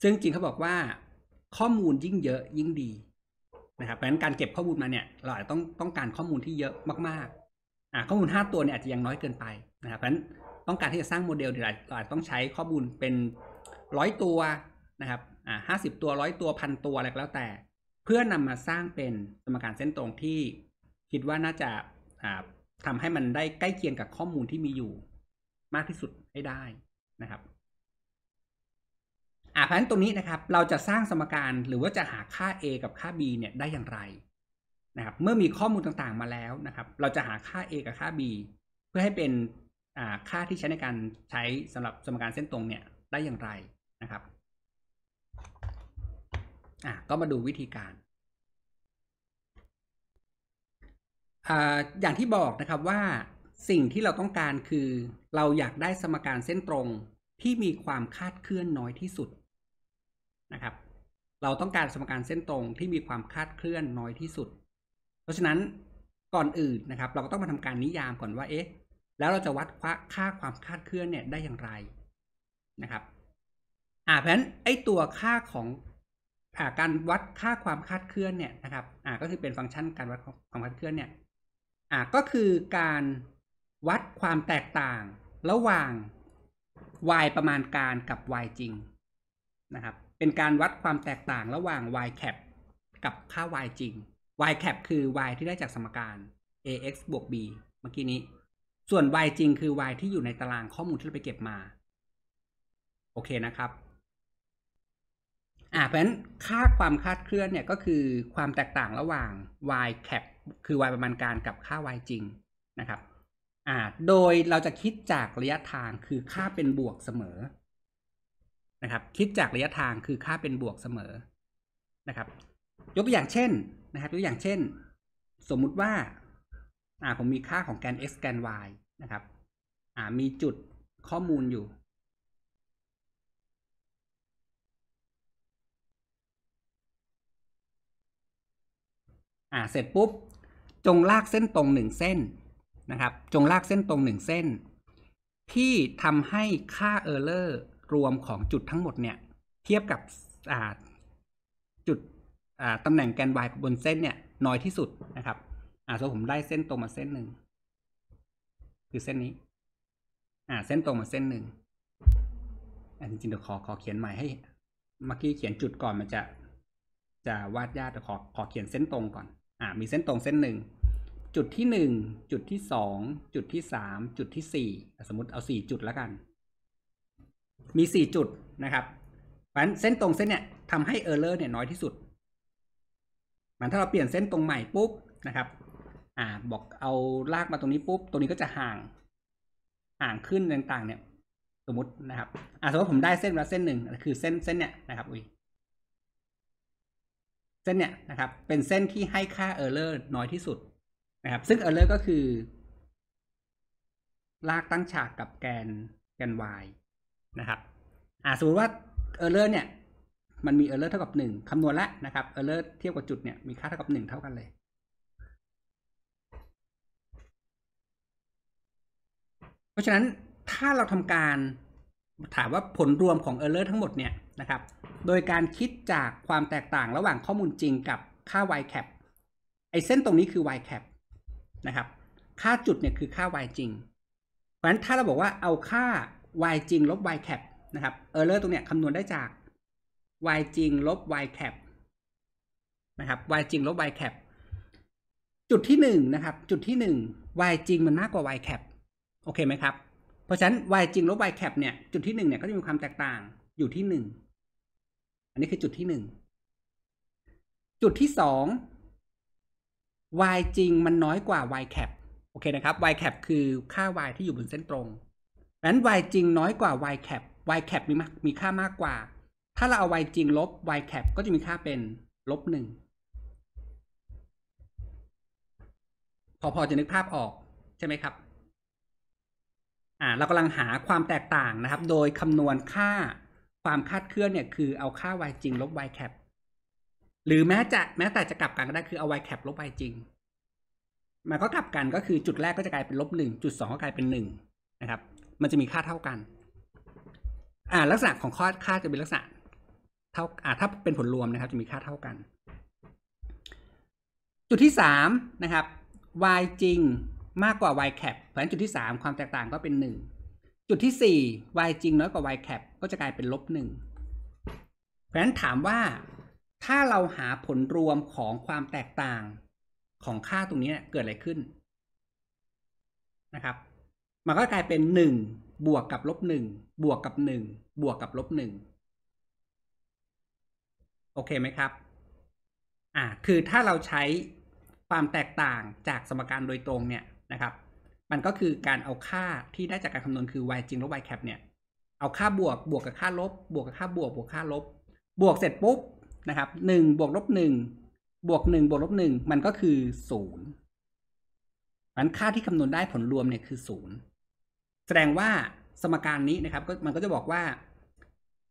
ซึ่งจริงเขาบอกว่าข้อมูลยิ่งเยอะยิ่งดีนะครับเพราะฉะนั้นการเก็บข้อมูลมาเนี่ยเราอาจจะต้องต้องการข้อมูลที่เยอะมากๆอ่าข้อมูล 5 ตัวเนี่ยอาจจะยังน้อยเกินไปนะครับเพราะฉะนั้นต้องการที่จะสร้างโมเดลเเราอาจจะต้องใช้ข้อมูลเป็นร้อยตัวนะครับอ่าห้าสิบตัวร้อยตัวพันตัวอะไรก็แล้วแต่เพื่อนำมาสร้างเป็นสมการเส้นตรงที่คิดว่าน่าจะทำให้มันได้ใกล้เคียงกับข้อมูลที่มีอยู่ มากที่สุดให้ได้นะครับอ่าเพราะฉะนั้นตรงนี้นะครับ เราจะสร้างสมการหรือว่าจะหาค่า a กับค่า b เนี่ยได้อย่างไรนะครับ เมื่อมีข้อมูลต่างๆมาแล้วนะครับ เราจะหาค่า a กับค่า b เพื่อให้เป็นค่าที่ใช้ในการใช้สำหรับสมการเส้นตรงเนี่ยได้อย่างไรนะครับอ่ะก็มาดูวิธีการ อย่างที่บอกนะครับว่าสิ่งที่เราต้องการคือ เราอยากได้สมการเส้นตรงที่มีความคาดเคลื่อนน้อยที่สุดนะครับ เราต้องการสมการเส้นตรงที่มีความคาดเคลื่อนน้อยที่สุด เพราะฉะนั้นก่อนอื่นนะครับเราก็ต้องมาทำการนิยามก่อนว่าเอ๊ะแล้วเราจะวัดค่าความคาดเคลื่อนเนี่ยได้อย่างไรนะครับอ่าเพราะฉะนั้นไอ้ตัวค่าของการวัดค่าความคาดเคลื่อนเนี่ยนะครับก็คือเป็นฟังก์ชันการวัดความคาดเคลื่อนเนี่ยก็คือการวัดความแตกต่าง ระหว่าง y ประมาณการกับ y จริงนะครับ เป็นการวัดความแตกต่างระหว่าง y cap กับค่า y จริง y cap คือ y ที่ได้จากสมการ ax บวก b เมื่อกี้นี้ ส่วน y จริงคือ y ที่อยู่ในตารางข้อมูลที่เราไปเก็บมา โอเคนะครับอ่าเพราะฉะนั้น ค่าความคาดเคลื่อนเนี่ยก็คือความแตกต่างระหว่าง y cap คือ y ประมาณการกับค่า y จริงนะครับอ่าโดยเราจะคิดจากระยะทางคือค่าเป็นบวกเสมอนะครับ คิดจากระยะทางคือค่าเป็นบวกเสมอนะครับ ยกตัวอย่างเช่นนะครับยกตัวอย่างเช่น สมมุติว่าอ่าผมมีค่าของแกน x แกน y นะครับอ่ามีจุดข้อมูลอยู่อ่าเสร็จปุ๊บจงลากเส้นตรงหนึ่งเส้นนะครับ จงลากเส้นตรงหนึ่งเส้น ที่ทำให้ค่าเออร์เลอร์รวมของจุดทั้งหมดเนี่ย เทียบกับจุดตำแหน่งแกน y บนเส้นเนี่ยน้อยที่สุดนะครับ อ่าสมมติผมได้เส้นตรงมาเส้นหนึ่งคือเส้นนี้ อ่าเส้นตรงมาเส้นหนึ่งอันจริงเดี๋ยวขอขอเขียนใหม่ให้เมื่อกี้เขียนจุดก่อนมันจะ จะวาดยากแต่ขอขอเขียนเส้นตรงก่อนอ่ามีเส้นตรงเส้นหนึ่งจุดที่หนึ่งจุดที่สองจุดที่สามจุดที่สี่สมมติเอาสี่จุดแล้วกัน มีสี่จุดนะครับเพราะฉะนั้นเส้นตรงเส้นเนี่ยทำให้เออร์เลอร์เนี่ยน้อยที่สุดหมือนถ้าเราเปลี่ยนเส้นตรงใหม่ปุ๊บนะครับ อ่าบอกเอาลากมาตรงนี้ปุ๊บตรงนี้ก็จะห่างห่างขึ้นต่างๆ เนี่ย สมมตินะครับอ่าสมมติผมได้เส้นมาเส้นหนึ่งคือเส้นเส้นเนี่ยนะครับอุ้ยเส้นเนี่ยนะครับเป็นเส้นที่ให้ค่า error น้อยที่สุดนะครับซึ่ง error ก็คือ ลากตั้งฉากกับแกนแกน y นะครับอ่าสมมติว่า error เนี่ยมันมี error เท่ากับหนึ่งคำนวณแล้วนะครับ error เทียบกับจุดเนี่ยมีค่าเท่ากับหนึ่งเท่ากันเลย เพราะฉะนั้นถ้าเราทำการถามว่าผลรวมของ Error ทั้งหมดเนี่ยนะครับโดยการคิดจากความแตกต่างระหว่างข้อมูลจริงกับค่า y cap ไอเส้นตรงนี้คือ y cap นะครับ ค่าจุดเนี่ยคือค่า y จริง เพราะฉะนั้นถ้าเราบอกว่าเอาค่า y จริงลบ y cap นะครับ error ตรงเนี้ยคำนวณได้จาก y จริงลบ y cap นะครับ y จริงลบ y cap จุดที่หนึ่งนะครับ จุดที่หนึ่ง y จริงมันมากกว่า y cap โอเคไหมครับ เพราะฉะนั้น y จริงลบ y cap เนี่ย จุดที่หนึ่งเนี่ยก็จะมีความแตกต่างอยู่ที่หนึ่งอันนี้คือจุดที่หนึ่งจุดที่สอง y จริงมันน้อยกว่า y cap โอเคนะครับ y cap คือค่า y ที่อยู่บนเส้นตรงนั้น y จริงน้อยกว่า y cap y cap มีมีค่ามากกว่า ถ้าเราเอา y จริงลบ y cap ก็จะมีค่าเป็นลบหนึ่งพอพอจะนึกภาพออกใช่ไหมครับ อ่า เรากำลังหาความแตกต่างนะครับ โดยคำนวณค่าความคาดเคลื่อนเนี่ยคือเอาค่า y จริงลบ y แคปหรือแม้จะแม้แต่จะกลับกันก็ได้คือเอา y แคปลบ y จริงมันก็กลับกันก็คือจุดแรกก็จะกลายเป็นลบหนึ่งจุดสองก็กลายเป็นหนึ่งนะครับมันจะมีค่าเท่ากันอ่าลักษณะของค่าจะเป็นลักษณะเท่าอ่าถ้าเป็นผลรวมนะครับจะมีค่าเท่ากัน จุดที่สามนะครับ y จริงมากกว่า y แคปเพราะฉะนั้นจุดที่สามความแตกต่างก็เป็นหนึ่งจุดที่สี่ y จริงน้อยกว่า y แคปก็จะกลายเป็นลบหนึ่งเพราะฉะนั้นถามว่าถ้าเราหาผลรวมของความแตกต่างของค่าตรงนี้เกิดอะไรขึ้นนะครับมันก็กลายเป็นหนึ่งบวกกับลบหนึ่งบวกกับหนึ่งบวกกับลบหนึ่งโอเคไหมครับ อ่าคือถ้าเราใช้ความแตกต่างจากสมการโดยตรงเนี่ยนะครับมันก็คือการเอาค่าที่ได้จากการคำนวณคือ y จริงลบ y cap เนี่ย เอาค่าบวกบวกกับค่าลบ บวกกับค่าบวกบวกค่าลบ บวกเสร็จปุ๊บนะครับหนึ่งบวกลบหนึ่งบวกหนึ่งบวกลบหนึ่งมันก็คือศูนย์มันค่าที่คำนวณได้ผลรวมเนี่ยคือศูนย์แสดงว่าสมการนี้นะครับมันก็จะบอกว่า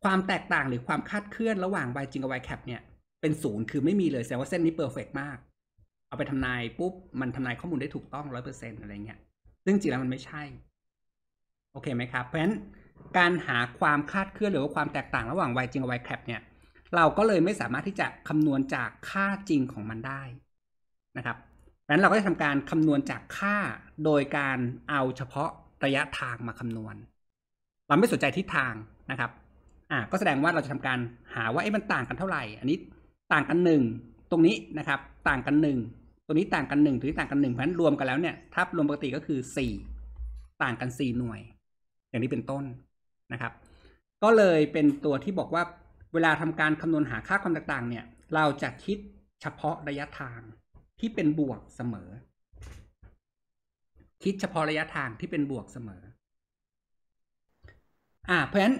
ความแตกต่างหรือความคาดเคลื่อนระหว่าง y จริงกับ y cap เนี่ยเป็นศูนย์คือไม่มีเลยแสดงว่าเส้นนี้เพอร์เฟกมาก เอาไปทำนายปุ๊บมันทำนายข้อมูลได้ถูกต้องร้อยเปอร์เซ็นต์อะไรเงี้ยซึ่งจริงแล้วมันไม่ใช่โอเคไหมครับเพราะฉะนั้นการหาความคาดเคลื่อนหรือว่าความแตกต่างระหว่างวัยจริงกับวัยแคปเนี่ยเราก็เลยไม่สามารถที่จะคำนวณจากค่าจริงของมันได้นะครับดังนั้นเราก็จะทำการคำนวณจากค่าโดยการเอาเฉพาะระยะทางมาคำนวณ เราไม่สนใจทิศทางนะครับอ่า ก็แสดงว่าเราจะทำการหาว่าไอ้มันต่างกันเท่าไหร่ อันนี้ต่างกันหนึ่งตรงนี้นะครับ ต่างกันหนึ่งตัวนี้ต่างกันหนึ่งตัวนี้ต่างกันหนึ่งเพราะฉะนั้นรวมกันแล้วเนี่ยทับรวมปกติก็คือสี่ต่างกันสี่หน่วย อย่างนี้เป็นต้นนะครับ ก็เลยเป็นตัวที่บอกว่าเวลาทำการคำนวณหาค่าความต่างเนี่ยเราจะคิดเฉพาะระยะทางที่เป็นบวกเสมอ คิดเฉพาะระยะทางที่เป็นบวกเสมออ่าเพราะฉะนั้น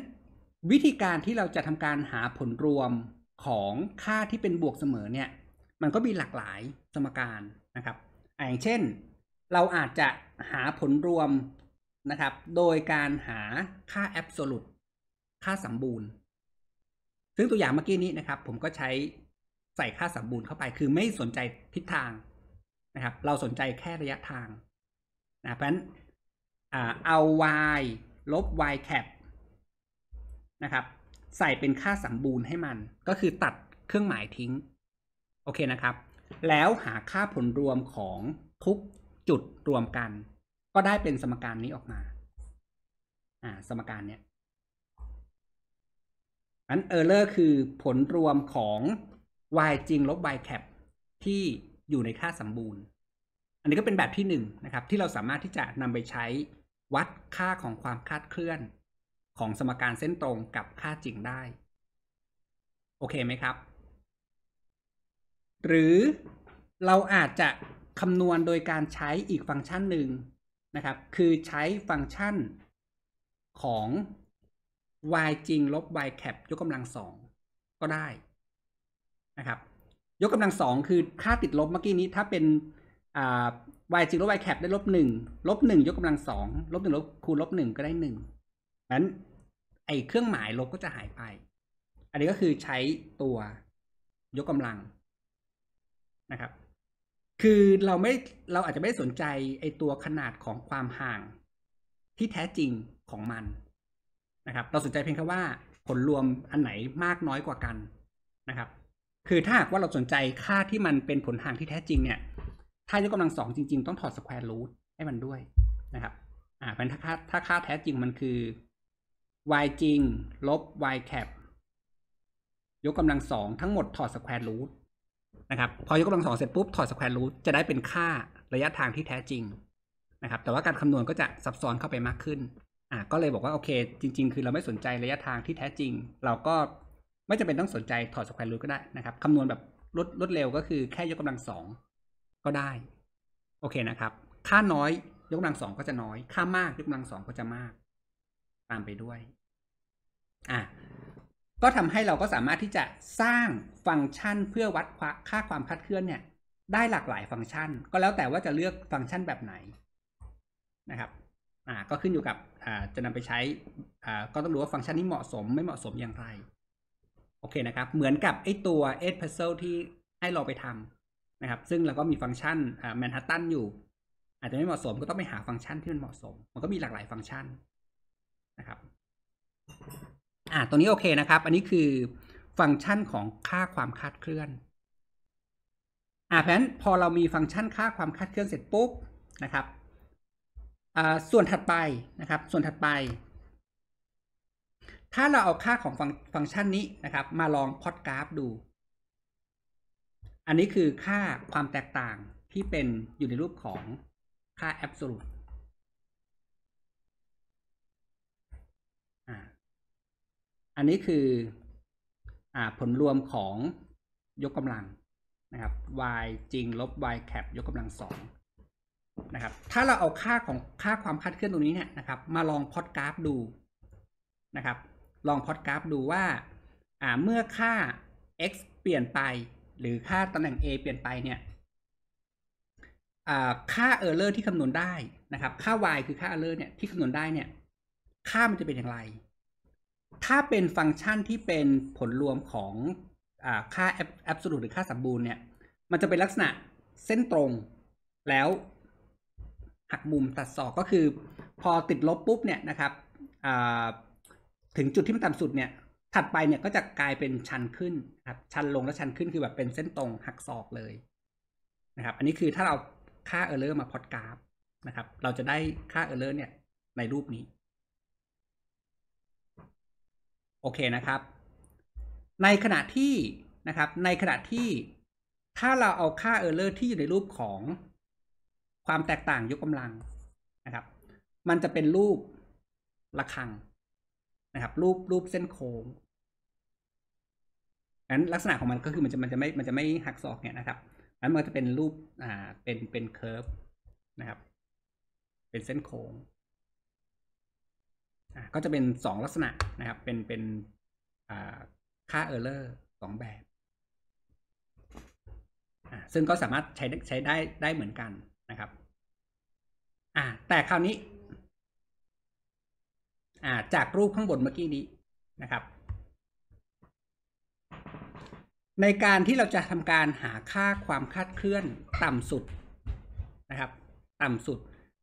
วิธีการที่เราจะทำการหาผลรวมของค่าที่เป็นบวกเสมอเนี่ยมันก็มีหลากหลายสมการนะครับ อย่างเช่นเราอาจจะหาผลรวมนะครับ โดยการหาค่าแอบสซลูตค่าสมบูรณ์ ซึ่งตัวอย่างเมื่อกี้นี้นะครับ ผมก็ใช้ใส่ค่าสมบูรณ์เข้าไป คือไม่สนใจทิศทางนะครับ เราสนใจแค่ระยะทางนะเพราะฉะนั้นเอา y ลบ y cap นะครับ ใส่เป็นค่าสมบูรณ์ให้มัน ก็คือตัดเครื่องหมายทิ้งโอเคนะครับ แล้วหาค่าผลรวมของทุกจุดรวมกัน ก็ได้เป็นสมการนี้ออกมา อ่าสมการเนี้ยอันเออร์เลอร์คือผลรวมของ y จริงลบ y cap ที่อยู่ในค่าสมบูรณ์ อันนี้ก็เป็นแบบที่หนึ่งนะครับที่เราสามารถที่จะนำไปใช้วัดค่าของความคาดเคลื่อน ของสมการเส้นตรงกับค่าจริงได้ โอเคไหมครับหรือเราอาจจะคำนวณโดยการใช้อีกฟังก์ชันหนึ่งนะครับคือใช้ฟังก์ชันของ y จริงลบ y cap ยกกำลังสองก็ได้นะครับยกกำลังสองคือค่าติดลบเมื่อกี้นี้ถ้าเป็น y จริงลบ y cap ได้ลบหนึ่งลบหนึ่งยกกำลังสองลบหนึ่งลบคูณลบหนึ่งก็ได้หนึ่งนั้นไอเครื่องหมายลบก็จะหายไป อันนี้ก็คือใช้ตัวยกกำลังนะครับ คือเราไม่ เราอาจจะไม่สนใจไอตัวขนาดของความห่างที่แท้จริงของมันนะครับ เราสนใจเพียงแค่ว่าผลรวมอันไหนมากน้อยกว่ากันนะครับ คือถ้าหากว่าเราสนใจค่าที่มันเป็นผลห่างที่แท้จริง เนี่ย ถ้ายกกำลังสองจริงๆต้องถอดสแควร์รูทให้มันด้วยนะครับ อ่าเป็นถ้าค่าถ้าค่าแท้จริงมันคือ y จริงลบ y แคปยกกำลังสองทั้งหมดถอดสแควร์รูทนะครับพอยกกำลังสองเสร็จปุ๊บถอดสแควร์รูทจะได้เป็นค่าระยะทางที่แท้จริงนะครับ แต่ว่าการคำนวณก็จะซับซ้อนเข้าไปมากขึ้น อ่ะก็เลยบอกว่าโอเค จริง ๆ คือเราไม่สนใจระยะทางที่แท้จริง เราก็ไม่จำเป็นต้องสนใจถอดสแควร์รูทก็ได้นะครับคำนวณแบบลดลดเร็วก็คือแค่ยกกำลังสองก็ได้ โอเคนะครับ ค่าน้อย ยกกำลังสองก็จะน้อย ค่ามากยกกำลังสองก็จะมาก ตามไปด้วย อ่ะก็ทำให้เราก็สามารถที่จะสร้างฟังก์ชันเพื่อวัดค่าความคลาดเคลื่อนเนี่ย ได้หลากหลายฟังก์ชัน ก็แล้วแต่ว่าจะเลือกฟังก์ชันแบบไหนนะครับอ่าก็ขึ้นอยู่กับอ่าจะนำไปใช้อ่าก็ต้องดูว่าฟังก์ชันนี้เหมาะสม ไม่เหมาะสมอย่างไรโอเคนะครับ เหมือนกับไอตัว e d p u z z l e ที่ให้เราไปทำนะครับ ซึ่งเราก็มีฟังก์ชันอ่าแมนฮัตตันอยู่อาจจะไม่เหมาะสมก็ต้องไปหาฟังก์ชันที่มันเหมาะสมมันก็มีหลากหลายฟังก์ชันนะครับอ่าตัวนี้โอเคนะครับ อันนี้คือฟังก์ชันของค่าความคาดเคลื่อน อ่าเพราะฉะนั้นพอเรามีฟังก์ชันค่าความคาดเคลื่อนเสร็จปุ๊บนะครับอ่าส่วนถัดไปนะครับ ส่วนถัดไป ถ้าเราเอาค่าของฟังก์ชันนี้นะครับ มาลองพอดกราฟดู อันนี้คือค่าความแตกต่างที่เป็นอยู่ในรูปของค่าแอบสูตรอันนี้คืออผลรวมของยกกำลังนะครับ y จริง ลบ y แคปยกกำลังสองนะครับ ถ้าเราเอาค่าของค่าความคาดเคลื่อนตรงนี้เนี่ยนะครับมาลองพอดกราฟดูนะครับ ลองพอดกราฟดูว่าเมื่อค่า x เปลี่ยนไป หรือค่าตำแหน่ง a เปลี่ยนไปเนี่ยค่า e ล r o r ที่คำนวณได้นะครับ ค่า y คือค่า e ล r o r เนี่ยที่คำนวณได้เนี่ย ค่ามันจะเป็นอย่างไรถ้าเป็นฟังก์ชันที่เป็นผลรวมของอค่าแอบสูตรหรือค่าสมบูรณ์เนี่ย มันจะเป็นลักษณะเส้นตรงแล้วหักมุมตัดศอกก็คือ พอติดลบปุ๊บเนี่ยนะครับถึงจุดที่มันต่ำสุดเนี่ย ถัดไปเนี่ยก็จะกลายเป็นชันขึ้นครับชันลงและชันขึ้นคือแบบเป็นเส้นตรงหักศอกเลยนะครับ อันนี้คือถ้าเราค่าเออร์เลอร์มาพอดกราฟนะครับ เราจะได้ค่าเออร์เลอร์เนี่ยในรูปนี้โอเคนะครับ ในขณะที่นะครับ ในขณะที่ถ้าเราเอาค่า e ล r o r ที่อยู่ในรูปของความแตกต่างยกกำลังนะครับ มันจะเป็นรูประฆังนะครับ รูปรูปเส้นโค้งนั้นลักษณะของมันก็คือมันจะมันจะไม่มันจะไม่หักศอกเนี่ยนะครับนั้นมันจะเป็นรูปอ่าเป็นเป็นเคอร์ฟนะครับเป็นเส้นโค้งก็จะเป็นสองลักษณะนะครับ เป็นเป็นค่าเเออร์อร์สองแบบซึ่งก็สามารถใช้ใช้ได้ได้เหมือนกันนะครับ แต่คราวนี้ จากรูปข้างบนเมื่อกี้นี้นะครับ ในการที่เราจะทำการหาค่าความคาดเคลื่อนต่ำสุดนะครับ ต่ำสุด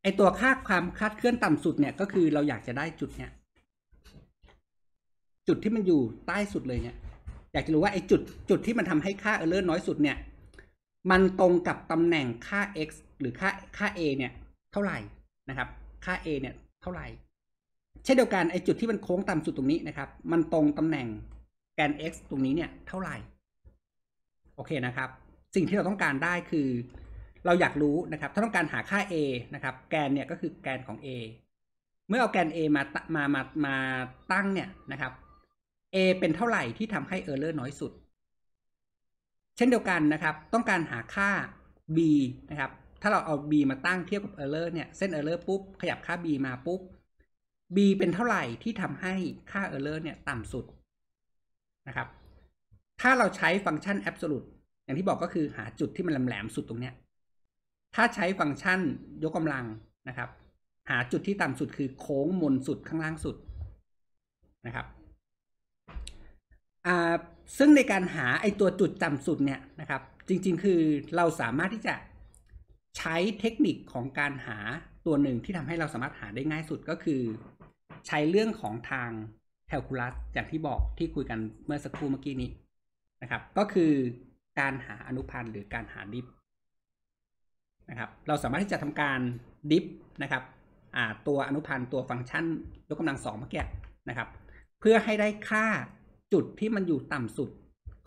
ไอตัวค่าความคลาดเคลื่อนต่ำสุดเนี่ยก็คือเราอยากจะได้จุดเนี่ยจุดที่มันอยู่ใต้สุดเลยเนี่ยอยากจะรู้ว่าไอจุดจุดที่มันทำให้ค่าเออร์เลอร์น้อยสุดเนี่ย มันตรงกับตำแหน่งค่า x หรือค่าค่า a เนี่ย เท่าไหร่นะครับ ค่า a เนี่ยเท่าไหร่ เช่นเดียวกันไอจุดที่มันโค้งต่ำสุดตรงนี้นะครับ มันตรงตำแหน่งแกน x ตรงนี้เนี่ยเท่าไหร่โอเคนะครับ สิ่งที่เราต้องการได้คือเราอยากรู้นะครับถ้าต้องการหาค่า a นะครับแกนเนี่ยก็คือแกนของ a เมื่อเอาแกน a มา มา มา มาตั้งเนี่ยนะครับ a เป็นเท่าไหร่ที่ทำให้ error น้อยสุด เช่นเดียวกันนะครับ ต้องการหาค่า b นะครับถ้าเราเอา b มาตั้งเทียบกับ error เนี่ยเส้น error ปุ๊บขยับค่า b มาปุ๊บ b เป็นเท่าไหร่ที่ทำให้ค่า error เนี่ยต่ำสุดนะครับถ้าเราใช้ฟังก์ชัน absolute อย่างที่บอกก็คือหาจุดที่มันแหลมๆสุดตรงเนี้ยถ้าใช้ฟังก์ชันยกกำลังนะครับ หาจุดที่ต่ำสุดคือ โค้งมนสุดข้างล่างสุดนะครับซึ่งในการหาไอตัวจุดต่ำสุดเนี่ยนะครับ จริงๆคือเราสามารถที่จะใช้เทคนิคของการหาตัวหนึ่งที่ทำให้เราสามารถหาได้ง่ายสุดก็คือ ใช้เรื่องของทางแคลคูลัสอย่างที่บอกที่คุยกันเมื่อสักครู่เมื่อกี้นี้นะครับ ก็คือการหาอนุพันธ์หรือการหาดิฟนะครับเราสามารถที่จะทำการดิฟนะครับตัวอนุพันธ์ตัวฟังก์ชัน ยกกำลังสองเมื่อกี้นะครับเพื่อให้ได้ค่าจุดที่มันอยู่ต่ำสุด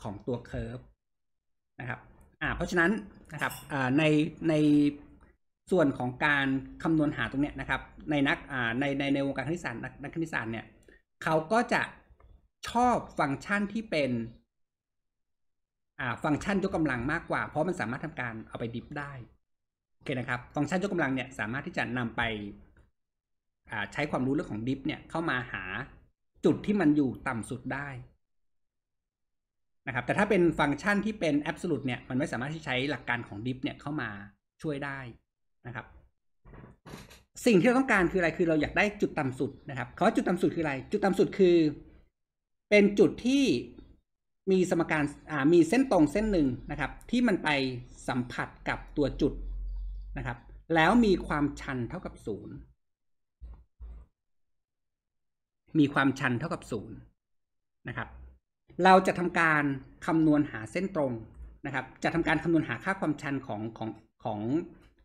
ของตัวเคอร์ฟนะครับเพราะฉะนั้นนะครับในในส่วนของการคำนวณหาตรงเนี้ยนะครับ ในนักในในในวงการคณิตศาสตร์นักคณิตศาสตร์เนี่ยเขาก็จะชอบฟังก์ชันที่เป็นฟังก์ชันยกกำลังมากกว่า เพราะมันสามารถทำการเอาไปดิฟได้โอเคนะครับ ฟังก์ชันยกกำลังเนี่ยสามารถที่จะนำไปใช้ความรู้เรื่องของดิฟเนี่ยเข้ามาหาจุดที่มันอยู่ต่ำสุดได้นะครับ แต่ถ้าเป็นฟังก์ชันที่เป็นแอบส์ล t ดเนี่ยมันไม่สามารถที่ใช้หลักการของดิฟเนี่ยเข้ามาช่วยได้นะครับ สิ่งที่เราต้องการคืออะไร คือเราอยากได้จุดต่ำสุดนะครับเขาจุดต่ำสุดคืออะไร จุดต่ำสุดคือ เป็นจุดที่มีสมการมีเส้นตรงเส้นหนึ่งนะครับ ที่มันไปสัมผัสกับตัวจุดนะครับแล้วมีความชันเท่ากับศูนย์มีความชันเท่ากับศูนย์นะครับ เราจะทำการคำนวณหาเส้นตรงนะครับ จะทำการคำนวณหาค่าความชันของของของ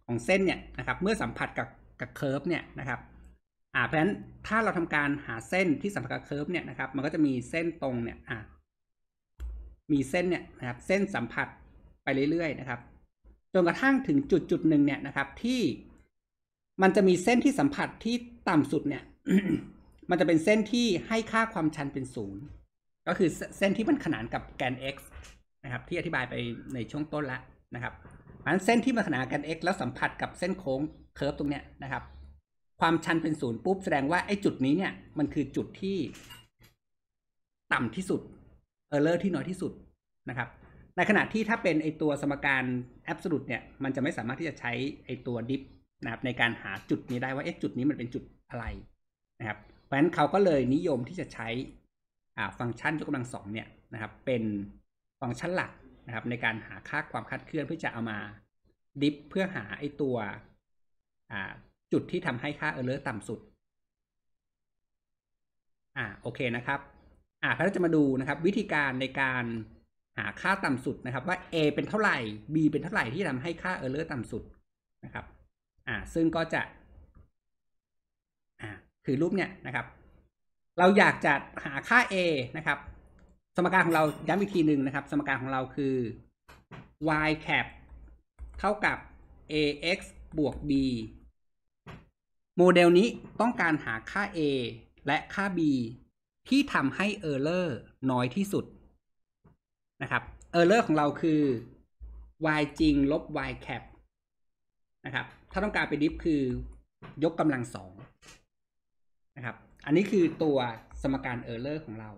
ของเส้นเนี่ยนะครับ เมื่อสัมผัสกับกับเคอร์ฟเนี่ยนะครับ่าเพราะฉะนั้นถ้าเราทำการหาเส้นที่สัมผัสกับเคอร์ฟเนี่ยนะครับมันก็จะมีเส้นตรงเนี่ยอ่ามีเส้นเนี่ยนะครับเส้นสัมผัสไปเรื่อยๆ นะครับจนกระทั่งถึงจุดจุดหนึ่งเนี่ยนะครับ ที่ มันจะมีเส้นที่สัมผัสที่ต่ำสุดเนี่ยมันจะเป็นเส้นที่ให้ค่าความชันเป็นศูนย์ก็คือเส้นที่มันขนานกับแกน x นะครับ ที่อธิบายไปในช่วงต้นละนะครับอันเส้นที่มันขนานกัน x แล้วสัมผัสกับเส้นโค้งเคอร์ฟตรงเนี้ยนะครับ ความชันเป็นศูนย์ปุ๊บแสดงว่าไอ้จุดนี้เนี่ย มันคือจุดที่ต่ำที่สุดเออร์เลอร์ที่น้อยที่สุดนะครับในขณะที่ถ้าเป็นไอตัวสมการแอบส l u t เนี่ย มันจะไม่สามารถที่จะใช้ไอตัวดิฟนะครับ ในการหาจุดนี้ได้ว่าเอ๊ะจุดนี้มันเป็นจุดอะไร นะครับเพราะฉะนั้นเขาก็เลยนิยมที่จะใช้อ่าฟังก์ชันยกกำลังสองเนี่ยนะครับ เป็นฟังก์ชันหลักนะครับ ในการหาค่าความคาดเคลื่อนเพื่อจะเอามาดิฟ เพื่อหาไอตัวจุดที่ทำให้ค่าเออร์เลอร์ต่ำสุดอ่าโอเคนะครับอ่าเราจะมาดูนะครับ วิธีการในการหาค่าต่ำสุดนะครับว่า a เป็นเท่าไหร่ b เป็นเท่าไหร่ที่ทำให้ค่า error ต่ำสุดนะครับ อ่า ซึ่งก็จะ อ่าคือรูปเนี่ยนะครับ เราอยากจะหาค่า a นะครับ สมการของเรา ย้ำอีกทีหนึ่งนะครับ สมการของเราคือ y cap เท่ากับ ax บวก b โมเดลนี้ต้องการหาค่า a และค่า b ที่ทำให้ error น้อยที่สุดนะครับเออร์เลอร์ของเราคือ y จริง ลบ y cap นะครับถ้าต้องการไปดิฟคือยกกำลังสองนะครับอันนี้คือตัวสมการเออร์เลอร์ของเรา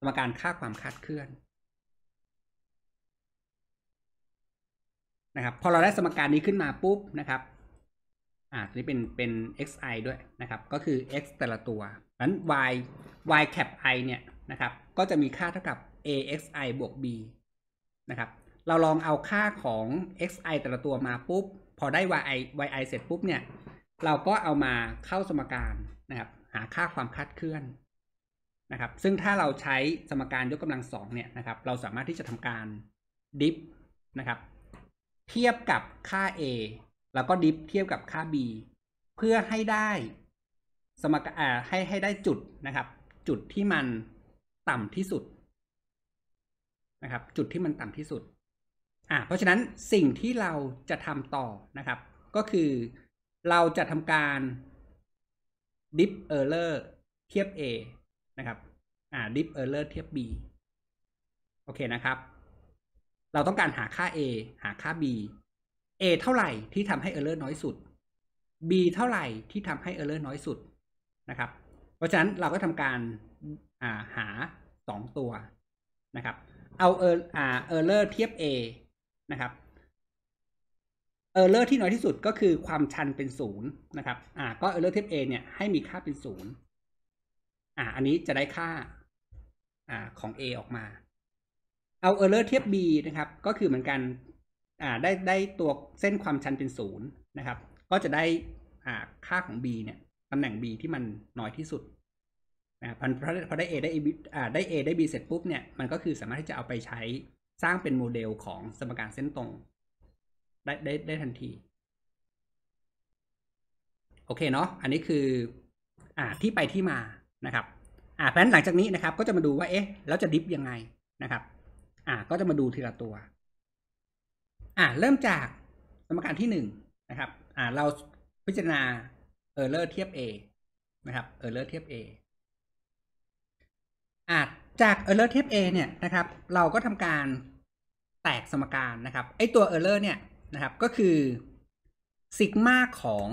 สมการค่าความคาดเคลื่อนะครับพอเราได้สมการนี้ขึ้นมาปุ๊บนะครับอ่าตัวนี้เป็นเป็น xi ด้วยนะครับก็คือ x แต่ละตัวนั้น y y cap i เนี่ยนะครับก็จะมีค่าเท่ากับ axi บวก b นะครับ เราลองเอาค่าของ xi แต่ละตัวมาปุ๊บ พอได้ yi yi เสร็จปุ๊บเนี่ย เราก็เอามาเข้าสมการนะครับ หาค่าความคาดเคลื่อนนะครับ ซึ่งถ้าเราใช้สมการยกกำลังสองเนี่ยนะครับ เราสามารถที่จะทำการดิฟนะครับ เทียบกับค่า a แล้วก็ดิฟ เทียบกับค่า b เพื่อให้ได้สมการให้ให้ได้จุดนะครับ จุดที่มันต่ำที่สุดนะครับจุดที่มันต่ำที่สุดอ่าเพราะฉะนั้นสิ่งที่เราจะทำต่อนะครับ ก็คือเราจะทำการ diff error เทียบ a นะครับอ่า diff error เทียบ b โอเคนะครับ เราต้องการหาค่า a หาค่า b a เท่าไหร่ที่ทำให้ error น้อยสุด b เท่าไหร่ที่ทำให้ error น้อยสุดนะครับ เพราะฉะนั้นเราก็ทำการอ่าหาสองตัวนะครับเอาเอออ่าเออร์เลอร์เทียบ A นะครับเออร์เลอร์ที่น้อยที่สุดก็คือความชันเป็นศูนย์นะครับอ่าก็เออร์เลอร์เทียบ A เนี่ยให้มีค่าเป็นศูนย์อ่าอันนี้จะได้ค่าอ่าของ A ออกมา เอาเออร์เลอร์เทียบ B นะครับ ก็คือเหมือนกันอ่าได้ได้ตัวเส้นความชันเป็นศูนย์นะครับ ก็จะได้อ่าค่าของ B เนี่ยตำแหน่ง B ที่มันน้อยที่สุดนะพอพอได้ A ได้ B อ่าได้ A ได้ B เสร็จปุ๊บเนี่ยมันก็คือสามารถที่จะเอาไปใช้สร้างเป็นโมเดลของสมการเส้นตรง ได้ได้ได้ทันที โอเคเนาะอันนี้คืออ่าที่ไปที่มานะครับ อ่าเพราะฉะนั้นหลังจากนี้นะครับ ก็จะมาดูว่าเอ๊ะแล้วจะดิฟยังไงนะครับ อ่าก็จะมาดูทีละตัว อ่าเริ่มจากสมการที่หนึ่งนะครับอ่าเราพิจารณาเออร์เทียบ A นะครับเลอร์เทียบ A อาจจาก error type A เนี่ยนะครับ เราก็ทำการแตกสมการนะครับไอตัว error เนี่ยนะครับก็คือซิกมาของ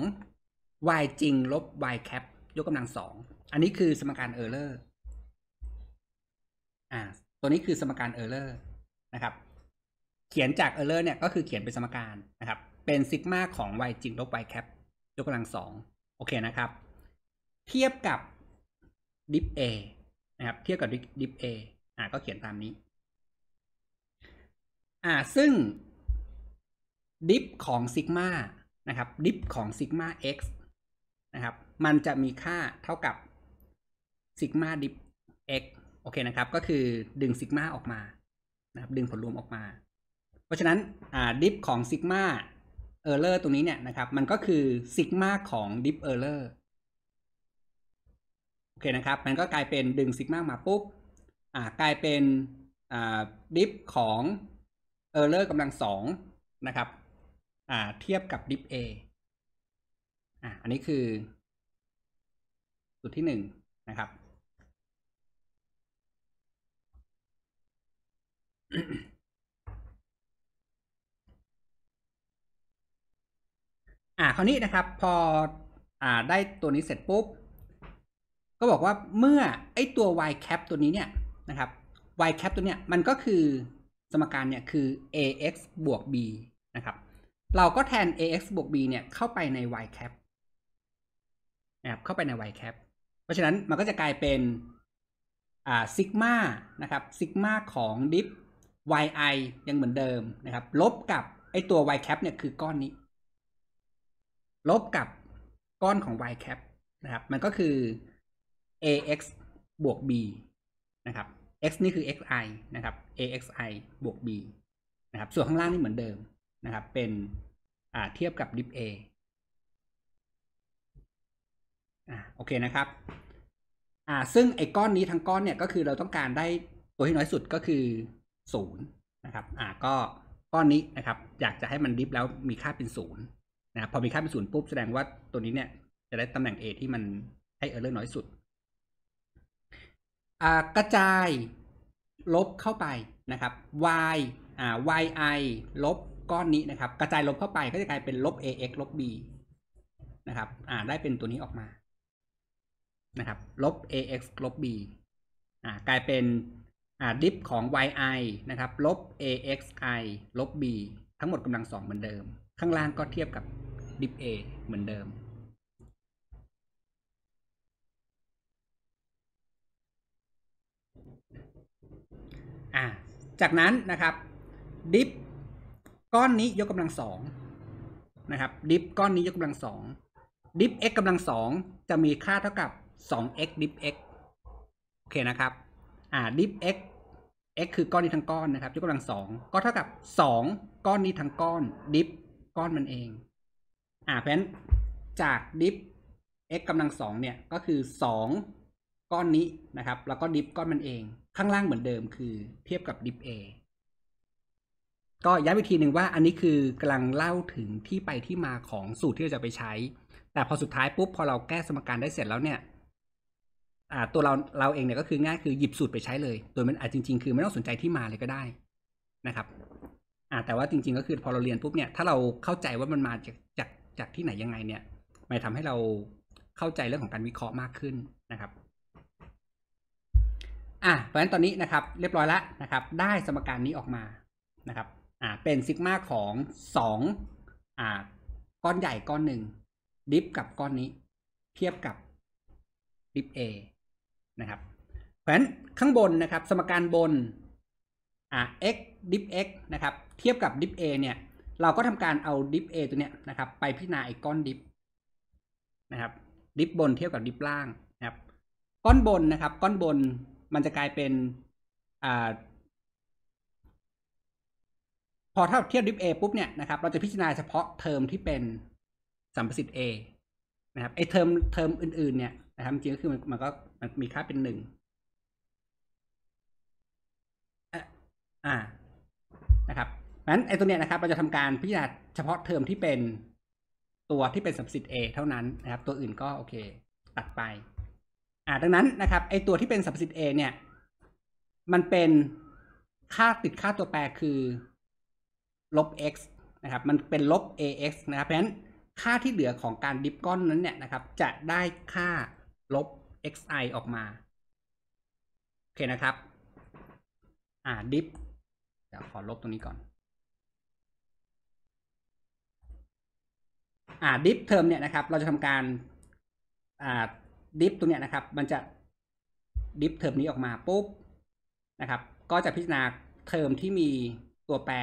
y จริง ลบ y cap ยกกำลังสองอันนี้คือสมการ error อ่าตัวนี้คือสมการ error นะครับ เขียนจาก error เนี่ยก็คือเขียนเป็นสมการนะครับ เป็นซิกมาของ y จริง ลบ y cap ยกกำลังสองโอเคนะครับ เทียบกับ d i ฟ a นะครับเทียบกับดิฟเออ่าก็เขียนตามนี้อ่าซึ่งดิฟของซิกมานะครับดิฟของซิกมา x นะครับมันจะมีค่าเท่ากับซิกมาดิฟ x โอเคนะครับก็คือดึงซิกมาออกมานะครับดึงผลรวมออกมา เพราะฉะนั้นดิฟของซิกมาเออร์เลอร์ตรงนี้เนี่ยนะครับมันก็คือซิกมาของดิฟเออร์เลอร์โอเคนะครับ มันก็กลายเป็นดึงซิกมามาปุ๊บอ่ากลายเป็นอ่าดิฟของเออร์เลอร์กำลังสองนะครับ อ่าเทียบกับดิฟเออ่า อันนี้คือจุดที่หนึ่งนะครับ อ่า คราวนี้นะครับ พออ่าได้ตัวนี้เสร็จปุ๊บก็บอกว่าเมื่อไอตัว y cap ตัวนี้เนี่ยนะครับ y cap ตัวเนี้ยมันก็คือสมการเนี่ยคือ ax บวก b นะครับเราก็แทน ax บวก b เนี่ยเข้าไปใน y cap นะครับเข้าไปใน y cap เพราะฉะนั้นมันก็จะกลายเป็นอ่าซิกมานะครับซิกมาของดิฟ yi ยังเหมือนเดิมนะครับ ลบกับไอตัว y cap เนี่ยคือก้อนนี้ ลบกับก้อนของ y cap นะครับมันก็คือ ax บวก b นะครับ x นี่คือ xi นะครับ axi บวก b นะครับ ส่วนข้างล่างนี่เหมือนเดิมนะครับ เป็นเทียบกับดิฟ a อ่าโอเคนะครับ อ่าซึ่งไอ้ก้อนนี้ทั้งก้อนเนี่ยก็คือเราต้องการได้ตัวที่น้อยสุดก็คือศูนย์นะครับ อ่าก็ก้อนนี้นะครับอยากจะให้มันดิฟแล้วมีค่าเป็นศูนย์นะพอมีค่าเป็นศูนย์ปุ๊บแสดงว่าตัวนี้เนี่ยจะได้ตำแหน่ง A ที่มันให้เออร์เลอร์น้อยสุดกระจายลบเข้าไปนะครับ y yi ลบก้อนนี้นะครับกระจายลบเข้าไปก็จะกลายเป็นลบ ax ลบ b นะครับอ่าได้เป็นตัวนี้ออกมา นะครับลบ ax ลบ b อ่ากลายเป็นอ่าดิฟของ yi นะครับลบ axi ลบ b ทั้งหมดกำลังสองเหมือนเดิม ข้างล่างก็เทียบกับดิฟ a เหมือนเดิม่าจากนั้นนะครับดิฟ ก้อนนี้ยกกำลังสองนะครับดิฟก้อนนี้ยกกำลังสองดิฟ x กำลังสองจะมีค่าเท่ากับ 2x ดิฟ x โอเคนะครับอ่าดิฟ x x คือก้อนนี้ทั้งก้อนนะครับยกกำลังสองก็เท่ากับสองก้อนนี้ทั้งก้อน ดิฟก้อนมันเองอ่าเพราะฉะนั้นจากดิฟ x กำลังสองเนี่ยก็คือสองก้อนนี้นะครับแล้วก็ดิฟก้อนมันเองข้างล่างเหมือนเดิมคือ เทียบกับดิฟเอก็ย้ำอีกทีหนึ่งว่าอันนี้คือกำลังเล่าถึงที่ไปที่มาของสูตรที่เราจะไปใช้ แต่พอสุดท้ายปุ๊บพอเราแก้สมการได้เสร็จแล้วเนี่ยตัวเราเราเองเนี่ยก็คือ ง่ายคือหยิบสูตรไปใช้เลย โดยมันอาจจริง ๆ คือไม่ต้องสนใจที่มาเลยก็ได้นะครับแต่ว่าจริง ๆก็คือพอเราเรียนปุ๊บเนี่ยถ้าเราเข้าใจว่ามันมาจากจากจากที่ไหนยังไง เนี่ย มันทำให้เราเข้าใจเรื่องของการวิเคราะห์มากขึ้นนะครับ่ะเพราะฉะนั้นตอนนี้นะครับเรียบร้อยแล้วนะครับได้สมการนี้ออกมานะครับอ่าเป็นซิกมาของสอ่าก้อนใหญ่ก้อนหนึ่งดิฟกับก้อนนี้ เทียบกับดิฟอนะครับเพราะฉะนั้นข้างบนนะครับสมการบนอ่า x ดิฟ x นะครับเทียบกับดิฟ A เนี่ยเราก็ทำการเอาดิฟ A ตัวเนี้ยนะครับไปพิจารณาไอ้ก้อนดิฟนะครับดิฟบนเทียบกับดิฟล่างนะครับก้อนบนนะครับ ก้อนบนมันจะกลายเป็นอ่าพอเท่าเทียบดิฟเอปุ๊บเนี่ยนะครับเราจะพิจารณาเฉพาะเทอมที่เป็นสัมประสิทธิ์เอนะครับไอเทอมเทอมอื่นๆ เนี่ยนะครับจริงก็คือมันมันก็มันมีค่าเป็นหนึ่งอ่านะครับนั้นไอตัวเนี้ยนะครับ เราจะทำการพิจารณาเฉพาะเทอมที่เป็นตัวที่เป็นสัมประสิทธิ์ A เท่านั้นนะครับ ตัวอื่นก็โอเคตัดไป่าดังนั้นนะครับไอตัวที่เป็นสัมสิทธิ์ A เนี่ยมันเป็นค่าติดค่าตัวแปรคือลบ x นะครับมันเป็นลบ ax นะครับเพราะฉะนั้นค่าที่เหลือของการดิฟก้อนนั้นเนี่ยนะครับจะได้ค่าลบ xi ออกมา โอเคนะครับอ่าดิฟเดี๋ยวขอลบตรงนี้ก่อนอ่าดิฟเทอมเนี่ยนะครับเราจะทำการอ่าดิฟตัวเนี้ยนะครับ มันจะดิฟเทอมนี้ออกมาปุ๊บนะครับ ก็จะพิจารณาเทอมที่มีตัวแปร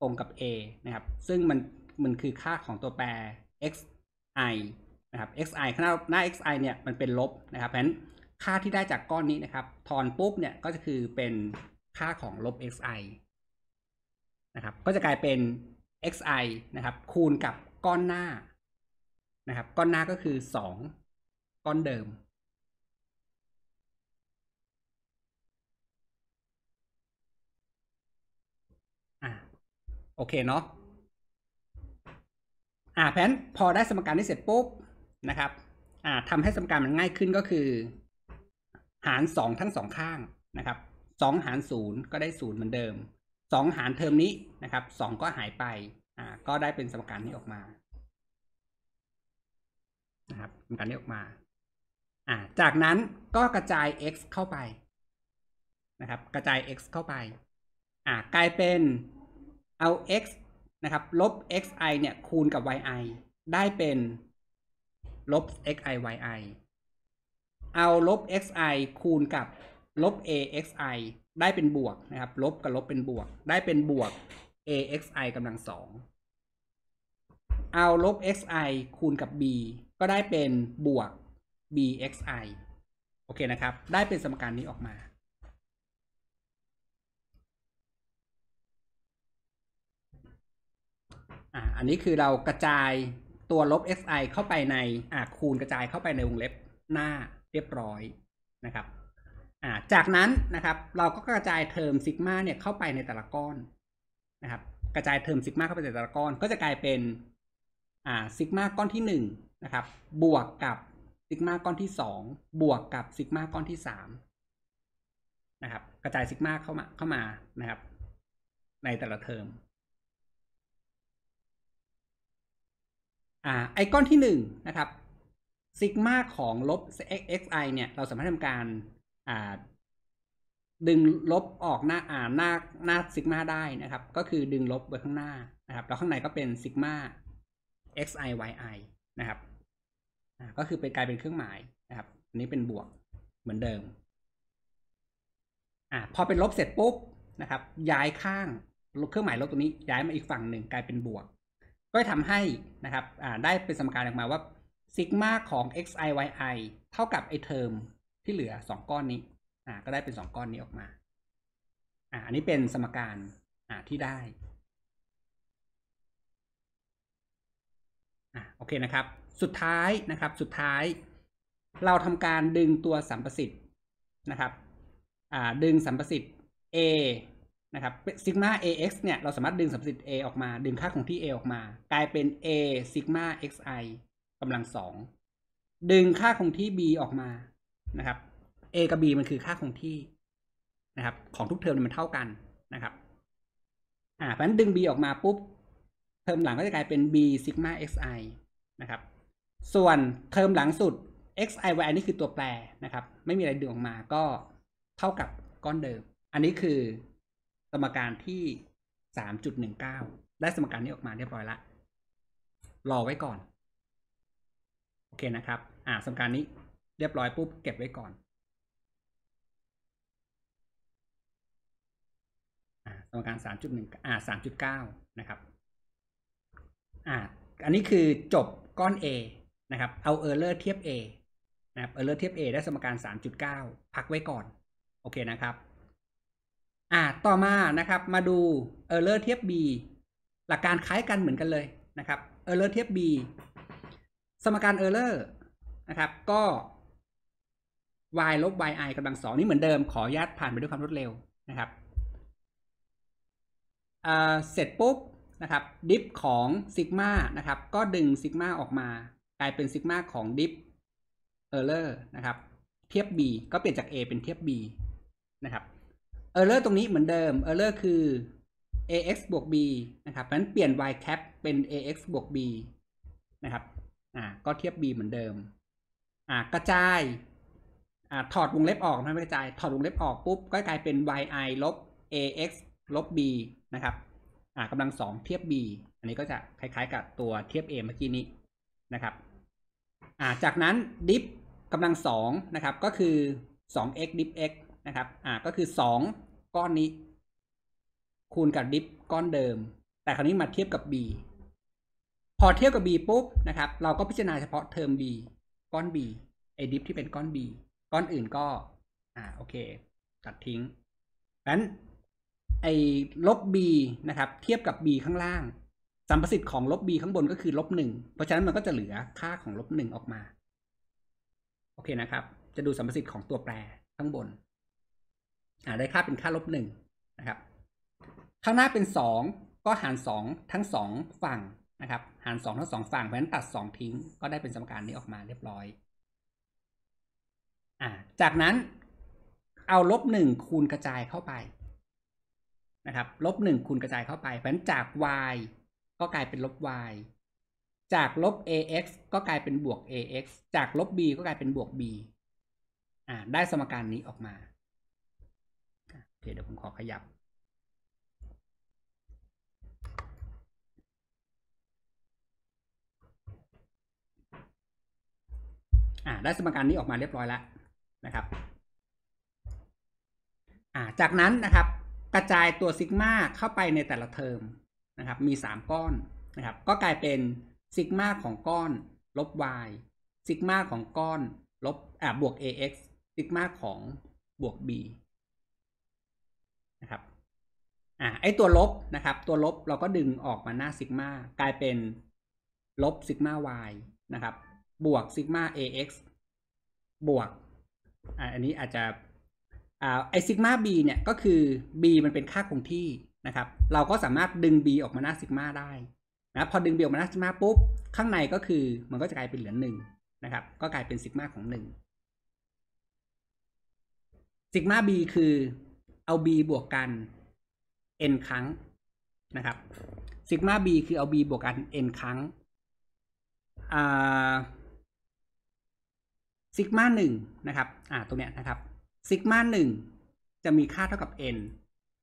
ตรงกับ a นะครับ ซึ่งมันมันคือค่าของตัวแปร x i นะครับ x i ข้างหน้า x i เนี่ยมันเป็นลบนะครับเพราะฉะนั้นค่าที่ได้จากก้อนนี้นะครับ ทอนปุ๊บเนี่ยก็จะคือเป็นค่าของลบ x i นะครับ ก็จะกลายเป็น x i นะครับ คูณกับก้อนหน้านะครับ ก้อนหน้าก็คือ 2ก้อนเดิมโอเคเนาะอ่าแผนพอได้สมการนี้เสร็จปุ๊บนะครับ อ่าทำให้สมการมันง่ายขึ้นก็คือ หารสองทั้งสองข้างนะครับ สองหารศูนย์ก็ได้ศูนย์เหมือนเดิม สองหารเทอมนี้นะครับสองก็หายไป อ่า ก็ได้เป็นสมการนี้ออกมานะครับสมการนี้ออกมา่าจากนั้นก็กระจาย x เข้าไปนะครับกระจาย x เข้าไปอ่ากลายเป็นเอา x นะครับลบ xi เนี่ยคูณกับ yi ได้เป็นลบ xi yi เอาลบ xi คูณกับลบ axi ได้เป็นบวกนะครับลบกับลบเป็นบวก ได้เป็นบวก axi กำลังสองเอาลบ xi คูณกับ b ก็ได้เป็นบวก bxi โอเคนะครับ ได้เป็นสมการนี้ออกมา อ่าอันนี้คือเรากระจายตัวลบ xi เข้าไปในอ่าคูณกระจายเข้าไปในวงเล็บหน้าเรียบร้อยนะครับ อ่า จากนั้นนะครับ เราก็กระจายเทอมซิกมาเนี่ยเข้าไปในแต่ละก้อนนะครับ กระจายเทอมซิกมาเข้าไปในแต่ละก้อน ก็จะกลายเป็น อ่า ซิกมาก้อนที่1นะครับ บวกกับซิกมาก้อนที่สองบวกกับซิกมาก้อนที่สามนะครับ กระจายซิกมาเข้ามาเข้ามานะครับ ในแต่ละเทอมอ่าไอก้อนที่หนึ่งนะครับซิกมาของลบ xi เนี่ย เราสามารถทำการอ่าดึงลบออกหน้าอ่าหน้าหน้าซิกมาได้นะครับ ก็คือดึงลบไว้ข้างหน้านะครับแล้วข้างในก็เป็นซิกมา xi yi นะครับก็คือเป็นกลายเป็นเครื่องหมายนะครับอันนี้เป็นบวกเหมือนเดิมอ่าพอเป็นลบเสร็จปุ๊บนะครับ ย้ายข้างเครื่องหมายลบตัวนี้ ย้ายมาอีกฝั่งหนึ่งกลายเป็นบวก ก็ทำให้นะครับ อ่าได้เป็นสมการออกมาว่าซิกมาของ x i y i เท่ากับไอเทอมที่เหลือสองก้อนนี้อ่า ก็ได้เป็นสองก้อนนี้ออกมา อ่า อันนี้เป็นสมการอ่าที่ได้ อ่าโอเคนะครับสุดท้ายนะครับสุดท้าย เราทำการดึงตัวสัมประสิทธิ์นะครับดึงสัมประสิทธิ์ A นะครับซิกมา ax เนี่ยเราสามารถดึงสัมประสิทธิ์ a ออกมา ดึงค่าของที่ a ออกมา กลายเป็น a ซิกมา xi กำลังสอง ดึงค่าของที่ b ออกมานะครับ a กับ b มันคือค่าคงที่ นะครับ ของทุกเทอมมันเท่ากันนะครับอ่าเพราะฉะนั้นดึง b ออกมาปุ๊บเทอมหลังก็จะกลายเป็น b ซิกมา xi นะครับส่วนเทอมหลังสุด x i y นี่คือตัวแปรนะครับ ไม่มีอะไรดึงออกมาก็เท่ากับก้อนเดิม อันนี้คือสมการที่สามจุดหนึ่งเก้าได้สมการนี้ออกมาเรียบร้อยละ รอไว้ก่อน โอเคนะครับ อ่าสมการนี้เรียบร้อยปุ๊บเก็บไว้ก่อนสมการสามจุด่งอ่า้านะครับ อ่า อันนี้คือจบก้อน A นะครับเอาเออร์เทียบ a นะครับเออร์เทียบ a ได้สมการ 3.9 พักไว้ก่อน โอเคนะครับอ่าต่อมา นะครับ มาดูเออร์เลอร์เทียบ b หลักการคล้ายกันเหมือนกันเลยนะครับเออร์เลอร์เทียบ b สมการเออร์เลอร์นะครับ ก็ y ลบ y i กำลังสองนี่เหมือนเดิม ขออนุญาตผ่านไปด้วยความรวดเร็วนะครับ เสร็จปุ๊บนะครับ ดิฟของซิกมานะครับ ก็ดึงซิกมาออกมากลายเป็นซิกมาของ d i ร์ error นะครับเทียบ b ก็เปลี่ยนจาก a เป็นเทียบ b นะครับ error ตรงนี้เหมือนเดิม error คือ ax บวก b นะครับเพราะนั้นเปลี่ยน y cap เป็น ax บวก b นะครับอ่าก็เทียบ b เหมือนเดิมอ่ากระจายอ่าถอดวงเล็บออกนะไม่กระจายถอดวงเล็บออกปุ๊บก็กลายเป็น yi ลบ ax ลบ b นะครับอ่ากำลังสองเทียบ b อันนี้ก็จะคล้ายๆกับตัวเทียบ a เมื่อกี้นี้นะครับอาจากนั้นดิฟกำลังสองนะครับก็คือ 2x ดิฟ x นะครับอ่าก็คือ 2 ก้อนนี้คูณกับดิฟก้อนเดิม แต่คราวนี้มาเทียบกับ b พอเทียบกับ b ปุ๊บนะครับเราก็พิจารณาเฉพาะเทอม b ก้อน b ไอดิฟที่เป็นก้อน b ก้อนอื่นก็อ่าโอเคตัดทิ้งนั้นไอลบ b นะครับเทียบกับ b ข้างล่างสัมประสิทธิ์ของ ลบ b ข้างบนก็คือลบหนึ่งเพราะฉะนั้นมันก็จะเหลือค่าของลบหนึ่งออกมาโอเคนะครับ จะดูสัมประสิทธิ์ของตัวแปรข้างบนอ่าได้ค่าเป็นค่าลบหนึ่งนะครับข้างหน้าเป็นสองก็หารสองทั้งสองฝั่งนะครับ หารสองทั้งสองฝั่งเพราะฉะนั้นตัดสองทิ้งก็ได้เป็นสมการนี้ออกมา เรียบร้อยอ่าจากนั้นเอาลบหนึ่งคูณกระจายเข้าไปนะครับลบหนึ่งคูณกระจายเข้าไปเพราะฉะนั้นจาก y ก็กลายเป็นลบ y จากลบ ax ก็กลายเป็นบวก ax จากลบ b ก็กลายเป็นบวก b อ่าได้สมการนี้ออกมาโอเคเดี๋ยวผมขอขยับอ่าได้สมการนี้ออกมาเรียบร้อยแล้วนะครับอ่าจากนั้นนะครับกระจายตัวซิกมาเข้าไปในแต่ละเทอมนะครับมีสามก้อนนะครับก็กลายเป็นซิกมาของก้อนลบ y ซิกมาของก้อนลบอ่าบวก ax ซิกมาของบวก b นะครับอ่าไอตัวลบนะครับตัวลบเราก็ดึงออกมาหน้าซิกมากลายเป็นลบซิกมา y นะครับบวกซิกมา ax บวกอ่าอันนี้อาจจะอ่าไอซิกมา b เนี่ยก็คือ b มันเป็นค่าคงที่นะครับเราก็สามารถดึง b ออกมาหน้าซิกมาได้นะพอดึง b ออกมาหน้าซิกมาปุ๊บ ข้างในก็คือ มันก็จะกลายเป็นเหลือหนึ่งนะครับ ก็กลายเป็นซิกมาของหนึ่งซิกมา b คือเอา b บวกกัน n ครั้งนะครับซิกมา b คือเอา b บวกกัน n ครั้งซิกมาหนึ่งนะครับ อ่าตรงเนี้ยนะครับซิกมาหนึ่งจะมีค่าเท่ากับ n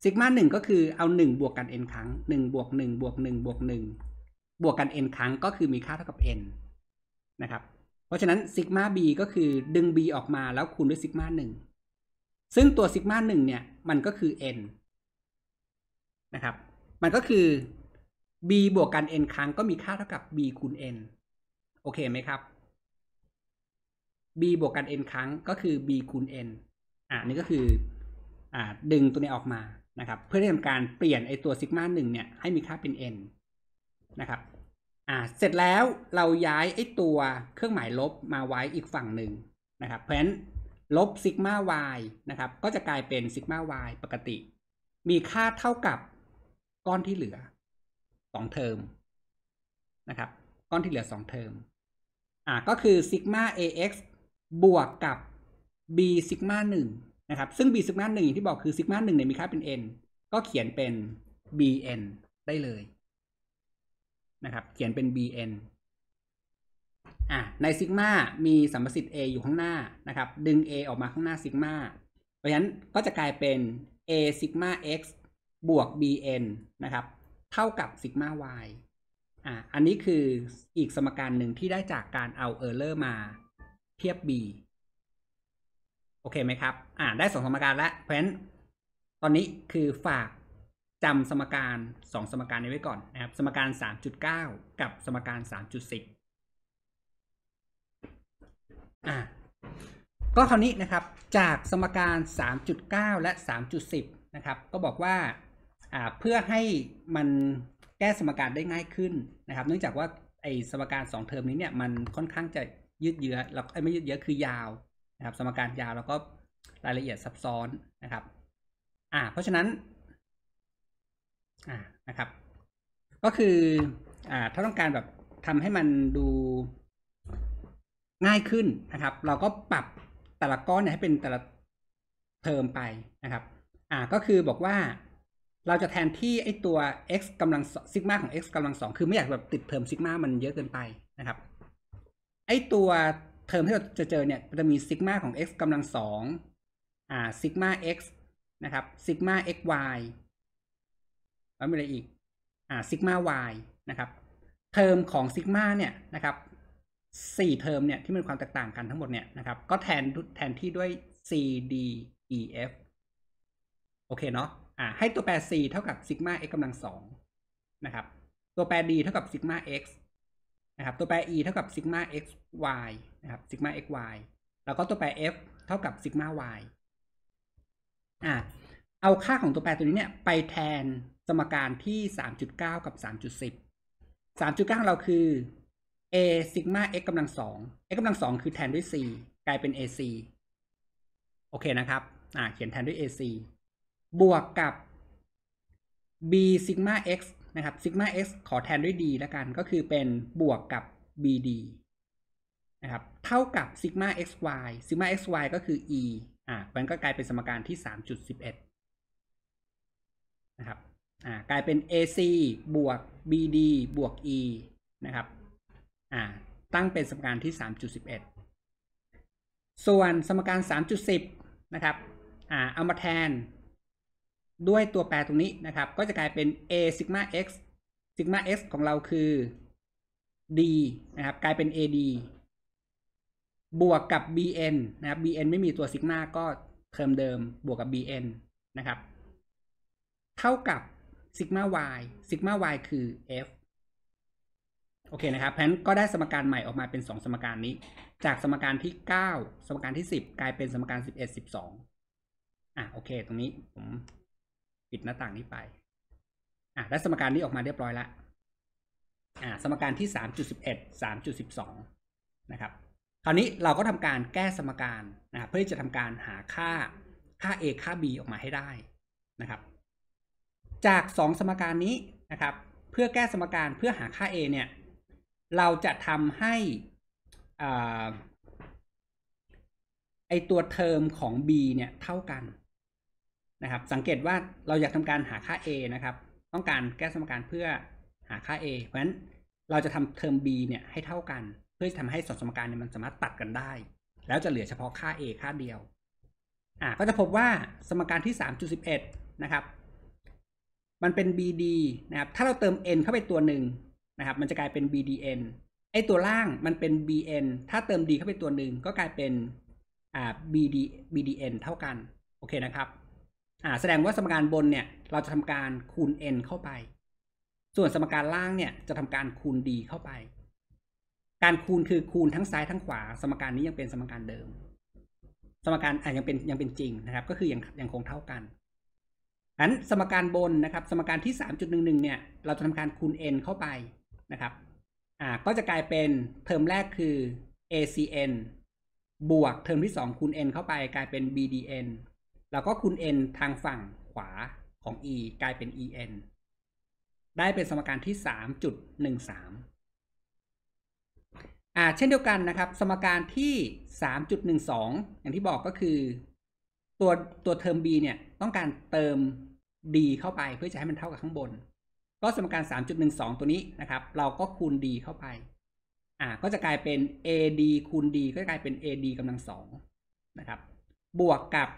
ซิกมาหนึ่งก็คือเอาหนึ่งบวกกัน n ครั้งหนึ่งบวกหนึ่งบวกหนึ่งบวกหนึ่งบวกกัน n ครั้งก็คือมีค่าเท่ากับ n นะครับเพราะฉะนั้นซิกมา b ก็คือดึง b ออกมาแล้วคูณด้วยซิกมาหนึ่งซึ่งตัวซิกมาหนึ่งเนี่ยมันก็คือ n นะครับมันก็คือ b บวกกัน n ครั้งก็มีค่าเท่ากับ b คูณ n โอเคไหมครับ b บวกกัน n ครั้งก็คือ b คูณ n อ่านี่ก็คืออ่าดึงตัวนี้ออกมานะครับเพื่อที่ทำการเปลี่ยนไอตัวซิกมาหนึ่งเนี่ยให้มีค่าเป็น n นะครับอ่าเสร็จแล้วเราย้ายไอตัวเครื่องหมายลบมาไว้อีกฝั่งหนึ่งนะครับเพราะฉะนั้นลบซิกมา y นะครับก็จะกลายเป็นซิกมา y ปกติ มีค่าเท่ากับก้อนที่เหลือสองเทอมนะครับก้อนที่เหลือสองเทอมอ่าก็คือซิกมา ax บวกกับ b ซิกมาหนึ่งนะครับ ซึ่ง b ซิกมาหนึ่งอย่างที่บอก คือซิกมาหนึ่งเนี่ยมีค่าเป็น n ก็เขียนเป็น bn ได้เลยนะครับ เขียนเป็น bn อ่ะ ในซิกมามีสัมประสิทธิ์ a อยู่ข้างหน้านะครับ ดึง a ออกมาข้างหน้าซิกมาเพราะฉะนั้นก็จะกลายเป็น a ซิกมา x บวก bn นะครับ เท่ากับซิกมา y อ่ะอันนี้คืออีกสมการหนึ่งที่ได้จากการเอาเออร์เลอร์มาเทียบ b โอเคไหมครับ อ่าได้สองสมการแล้ว เพราะฉะนั้นตอนนี้คือฝากจำสมการสองสมการนี้ไว้ก่อนนะครับ สมการ 3.9 กับสมการ 3.10อ่าก็คราวนี้นะครับ จากสมการ 3.9 และ 3.10นะครับ ก็บอกว่า อ่า เพื่อให้มันแก้สมการได้ง่ายขึ้นนะครับ เนื่องจากว่าไอสมการ 2 เทอมนี้เนี่ยมันค่อนข้างจะยืดเยื้อ แล้วไม่ยืดเยื้อคือยาวนะครับสมการยาวแล้วก็รายละเอียดซับซ้อนนะครับอ่า เพราะฉะนั้นอ่านะครับ ก็คืออ่าถ้าต้องการแบบทำให้มันดูง่ายขึ้นนะครับ เราก็ปรับแต่ละก้อนเนี่ยให้เป็นแต่ละเทอมไปนะครับอ่าก็คือบอกว่าเราจะแทนที่ไอตัว x กำลังซิกมาของ x กำลังสองคือไม่อยากแบบติดเทอมซิกมามันเยอะเกินไปนะครับ ไอตัวเทอมที่เราจะเจอเนี่ยจะมีซิกมาของ x กำลังสองอ่าซิกมา x นะครับ ซิกมา xy แล้วมีอะไรอีกอ่าซิกมา y นะครับ เทอมของซิกมาเนี่ยนะครับสี่เทอมเนี่ยที่มีความแตกต่างกันทั้งหมดเนี่ยนะครับ ก็แทนแทนที่ด้วย c d e f โอเคเนาะอ่าให้ตัวแปร c เท่ากับซิกมา x กำลังสองนะครับ ตัวแปร d เท่ากับซิกมา x นะครับ ตัวแปร e เท่ากับซิกมา xy นะครับซิกมา xy แล้วก็ตัวแปร f เท่ากับซิกมา y อ่ะเอาค่าของตัวแปรตัวนี้เนี่ยไปแทนสมการที่ 3.9 กับ 3.10 3.9ของเราคือ a ซิกมา x กำลัง2 x กำลัง2คือแทนด้วย c กลายเป็น ac โอเคนะครับอ่าเขียนแทนด้วย ac บวกกับ b ซิกมา x นะครับซิกมา x ขอแทนด้วย d แล้วกัน ก็คือเป็นบวกกับ bd นะครับเท่ากับซิกมา xy ซิกมา xy ก็คือ e อ่ามันก็กลายเป็นสมการที่สสามจุดิบเอ็ดนะครับ อ่า กลายเป็น ac บวก bd บวก e นะครับ อ่า ตั้งเป็นสมการที่สามจุดสิบเอ็ดส่วนสมการสามจุดสิบนะครับ อ่า เอามาแทน ด้วยตัวแปรตรงนี้ นะครับ ก็จะกลายเป็น a ซิกมา x ซิกมา x ของเราคือ d นะครับ กลายเป็น ad บวกกับ bn นะครับ bn ไม่มีตัวซิกมาก็เทอมเดิมบวกกับ bn นะครับ เท่ากับซิกมา y ซิกมา y คือ f โอเคนะครับเพราะฉะนั้นก็ได้สมการใหม่ออกมาเป็น 2 สมการนี้ จากสมการที่ 9 สมการที่ 10กลายเป็นสมการ11 12อ่ะโอเคตรงนี้ผมปิดหน้าต่างนี้ไป อ่ะและสมการนี้ออกมาเรียบร้อยละ อ่ะสมการที่ 3.11 3.12นะครับคราวนี้เราก็ทำการแก้สมการนะรเพื่อที่จะทำการหาค่าค่า a ค่า b ออกมาให้ได้นะครับ จากสองสมการนี้นะครับ เพื่อแก้สมการเพื่อหาค่า a เนี่ย เราจะทำให้อไอตัวเทอมของ b เนี่ยเท่ากันนะครับ สังเกตว่าเราอยากทำการหาค่า a นะครับ ต้องการแก้สมการเพื่อหาค่า a เพราะฉะนั้นเราจะทำเทอม b เนี่ยให้เท่ากันพื่อทำให้สวนสมการเนี่ยมันสามารถตัดกันได้ แล้วจะเหลือเฉพาะค่า a ค่าเดียว อ่าก็จะพบว่าสมการที่สสามจุดิบเอ็ดนะครับ มันเป็น bd นะครับ ถ้าเราเติม n เข้าไปตัวหนึ่งนะครับ มันจะกลายเป็น bdn ไอตัวล่างมันเป็น bn ถ้าเติม d เข้าไปตัวหนึ่งก็กลายเป็นอ่า bd bdn เท่ากันโอเคนะครับ อ่าแสดงว่าสมการบนเนี่ยเราจะทำการคูณ n เข้าไป ส่วนสมการล่างเนี่ยจะทำการคูณ d เข้าไปการคูณคือคูณทั้งซ้ายทั้งขวาสมการนี้ยังเป็นสมการเดิม สมการอ่ะยังเป็นยังเป็นจริงนะครับ ก็คือยังยังคงเท่ากันอันสมการบนนะครับ สมการที่สามจุดหหนนึ่งึ่งเนี่ยเราจะทำการคูณ n เข้าไปนะครับอ่าก็จะกลายเป็นเทอมแรกคือ acn บวกเทอมที่สองคูณ n เข้าไป กลายเป็น bdn แล้วก็คูณ n ทางฝั่งขวาของ e กลายเป็น en ได้เป็นสมการที่สามจุดหนึ่งสามอ่าเช่นเดียวกันนะครับ สมการที่สามจุดหนึ่งสองอย่างที่บอกก็คือ ตัวตัวเทอม b เนี่ยต้องการเติม d เข้าไปเพื่อจะให้มันเท่ากับข้างบน ก็สมการสามจุดหนึ่งสองตัวนี้นะครับ เราก็คูณ d เข้าไปอ่า ก็จะกลายเป็น ad คูณ d ก็จะกลายเป็น ad กำลังสองนะครับ บวกกับ